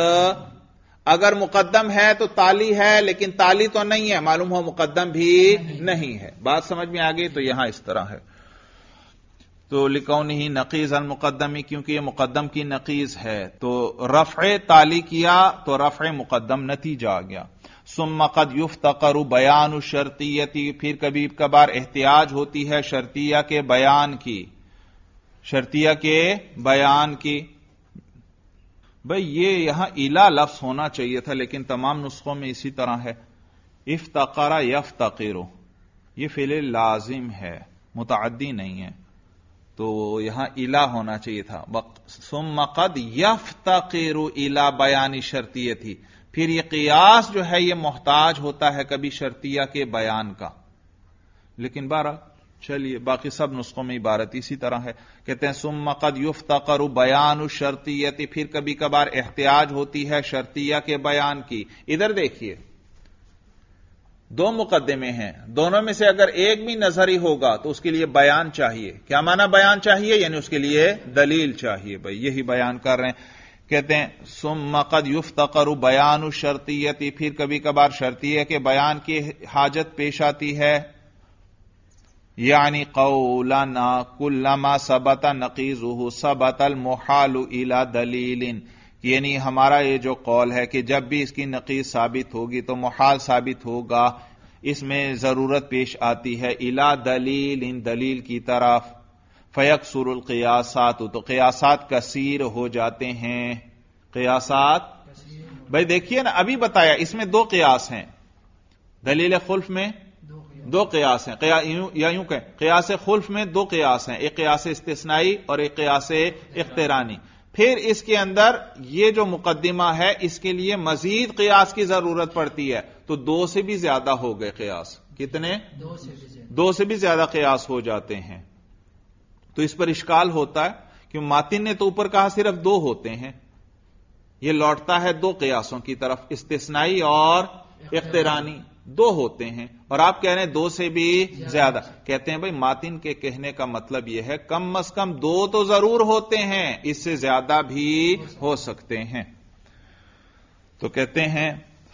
अगर मुकदम है तो ताली है लेकिन ताली तो नहीं है मालूम हो मुकदम भी नहीं है बात समझ में आ गई तो यहां इस तरह है तो लिखाऊ नहीं नकीज अल मुकदमी क्योंकि यह मुकदम की नकीज है तो रफ़ ताली किया तो रफ़ मुकदम नतीजा आ गया सुम्मकद तकरु बयान शर्तीयती फिर कभी कभार एहतियाज होती है शर्तिया के बयान की शर्तिया के बयान की भाई ये यहां इला लफ्स होना चाहिए था लेकिन तमाम नुस्खों में इसी तरह है यफ तकरु ये फेले लाजिम है मुतदी नहीं है तो यहां इला होना चाहिए था सुम्मकद यफ्तरो इला बयानी शर्तीय थी फिर यह कियास जो है यह मोहताज होता है कभी शर्तिया के बयान का लेकिन बारह चलिए बाकी सब नुस्खों में इबारत इसी तरह है कहते हैं सुम मकद युफ्त करु बयान शर्तियत फिर कभी कभार एहतियाज होती है शर्तिया के बयान की इधर देखिए दो मुकदमे हैं दोनों में से अगर एक भी नजरी होगा तो उसके लिए बयान चाहिए क्या माना बयान चाहिए यानी उसके लिए दलील चाहिए भाई यही बयान कर रहे हैं कहते हैं सुमकद तकर बयान शर्तियती फिर कभी कभार शर्तीय के बयान की हाजत पेश आती है यानी कौलाना कुल्लमा सबत नकीजू सबतल मोहालु इला इन यानी हमारा ये जो कौल है कि जब भी इसकी नकीज साबित होगी तो मोहाल साबित होगा इसमें जरूरत पेश आती है इला दलील इन दलील की तरफ फ़ैक सुरकयासात तो कयासात कसीर हो जाते हैं कयासात भाई देखिए ना अभी बताया इसमें दो कयास हैं दलील खुल्फ में दो कयास हैं या यूं कहें कयास खुल्फ में दो कयास हैं एक कयास इस्तेसनाई और एक कयास इख्तरानी फिर इसके अंदर यह जो मुकदमा है इसके लिए मजीद कयास की जरूरत पड़ती है तो दो से भी ज्यादा हो गए कयास कितने दो से भी ज्यादा कयास हो जाते हैं तो इस पर इश्काल होता है क्यों मातिन ने तो ऊपर कहा सिर्फ दो होते हैं यह लौटता है दो कयासों की तरफ इस्तेसनाई और इख्तरानी दो होते हैं और आप कह रहे हैं दो से भी ज्यादा कहते हैं भाई मातिन के कहने का मतलब यह है कम अज कम दो तो जरूर होते हैं इससे ज्यादा भी हो सकते हैं तो कहते हैं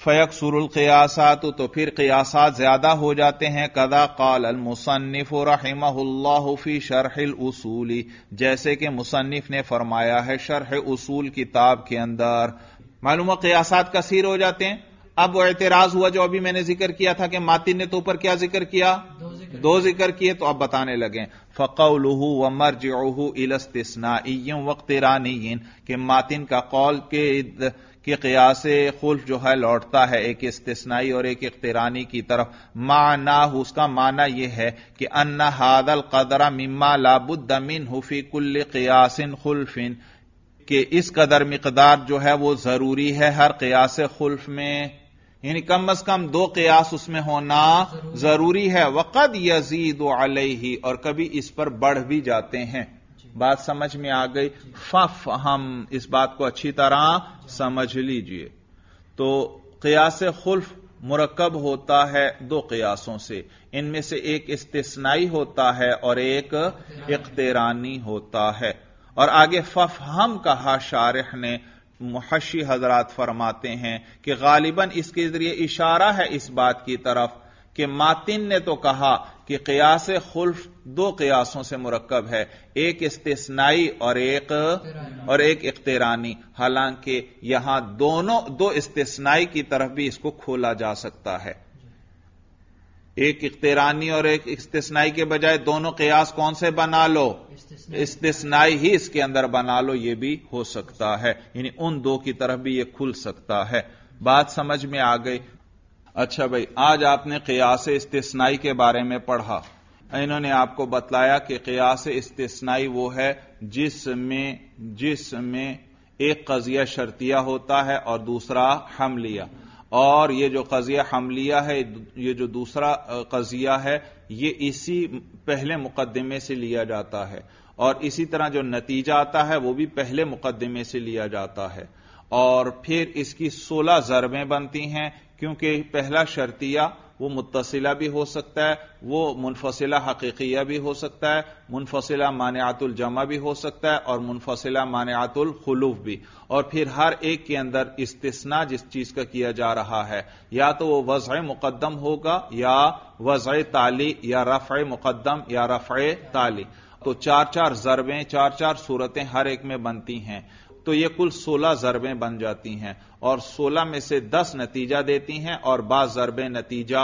फ़ैक सुरकयासात तो फिर कयासात ज्यादा हो जाते हैं कदा काल अलमुसनफ़ रहमफ़ी शरहिल उसूली जैसे कि मुसन्फ ने फरमाया है शरह उसूल किताब के अंदर मालूम कयासात कसीर हो जाते हैं अब वो एतराज हुआ जो अभी मैंने जिक्र किया था कि मातिन ने तो ऊपर क्या जिक्र किया दो जिक्र किए तो अब बताने लगे फ़कौलहू व मरजहू वक्त वक्तरानी के मातिन का कौल के कि कयास खुल्फ जो है लौटता है एक इस्तेसनाई और एक इख्तरानी की तरफ माना उसका माना यह है कि अन्ना हादल कदरा मिम्मा लाबुद्दमिन हुफी कुल्ल कियासिन खुल्फिन के इस कदर मकदार जो है वो जरूरी है हर कयास खुल्फ में यानी कम अज कम दो कयास उसमें होना जरूरी है वक़द यजीद अलही और कभी इस पर बढ़ भी जाते हैं बात समझ में आ गई फफ हम इस बात को अच्छी तरह समझ लीजिए तो कयास खुल्फ मुरकब होता है दो कयासों से इनमें से एक इस्तेसनाई होता है और एक इख्तरानी होता है और आगे फफ हम कहा शारह ने मुहशी हजरात फरमाते हैं कि गालिबन इसके जरिए इशारा है इस बात की तरफ कि मातिन ने तो कहा कि कयास खुल्फ दो कयासों से मुरकब है एक इस्तेसनाई और एक और एक इकतरानी हालांकि यहां दोनों दो इस्तेसनाई की तरफ भी इसको खोला जा सकता है एक इकतरानी और एक इस्तेसनाई के बजाय दोनों कयास कौन से बना लो इस्तेसनाई ही इसके अंदर बना लो यह भी हो सकता है यानी उन दो की तरफ भी यह खुल सकता है बात समझ में आ गई अच्छा भाई आज आपने कयास इस्तेसनाई के बारे में पढ़ा इन्होंने आपको बतलाया कि कयास इस्तेसनाई वो है जिसमें जिसमें एक कजिया शर्तिया होता है और दूसरा हमलिया और ये जो कजिया हमलिया है ये जो दूसरा कजिया है ये इसी पहले मुकदमे से लिया जाता है और इसी तरह जो नतीजा आता है वो भी पहले मुकदमे से लिया जाता है और फिर इसकी सोलह जरबें बनती हैं क्योंकि पहला शर्तिया वो मुतसिला भी हो सकता है वो मुनफसिला हकीकिया भी हो सकता है मुनफसिला मानियातुल जमा भी हो सकता है और मुनफसला मानियातुल खुलूफ भी और फिर हर एक के अंदर इस्तना जिस चीज का किया जा रहा है या तो वो वज़ मुकदम होगा या वज़ ताली या रफ़ मुकदम या रफ़ ताली तो चार चार जरबें चार चार सूरतें हर एक में बनती हैं तो ये कुल 16 जरबें बन जाती हैं और 16 में से 10 नतीजा देती हैं और बाद जरबें नतीजा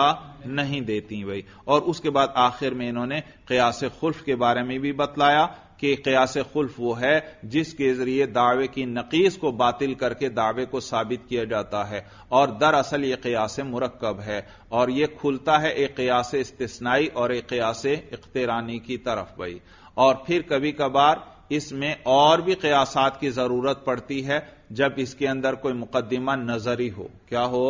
नहीं देती वही और उसके बाद आखिर में इन्होंने कयास खुल्फ के बारे में भी बतलाया कि कयास खुल्फ वो है जिसके जरिए दावे की नकीस को बातिल करके दावे को साबित किया जाता है और दरअसल यह कयास मुरक्कब है और यह खुलता है एक कयास इस्तनाई और एक कयास इख्तरानी की तरफ भाई और फिर कभी कभार इसमें और भी कयासात की जरूरत पड़ती है जब इसके अंदर कोई मुकदमा नजरी हो क्या हो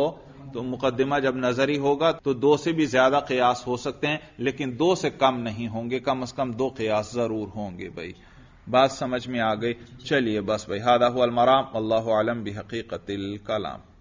तो मुकदमा जब नजरी होगा तो दो से भी ज्यादा कयास हो सकते हैं लेकिन दो से कम नहीं होंगे कम अज कम दो कयास जरूर होंगे भाई बात समझ में आ गई चलिए बस भाई हादा हुआ अलमराम अल्लाह आलम भी हकीकत कलाम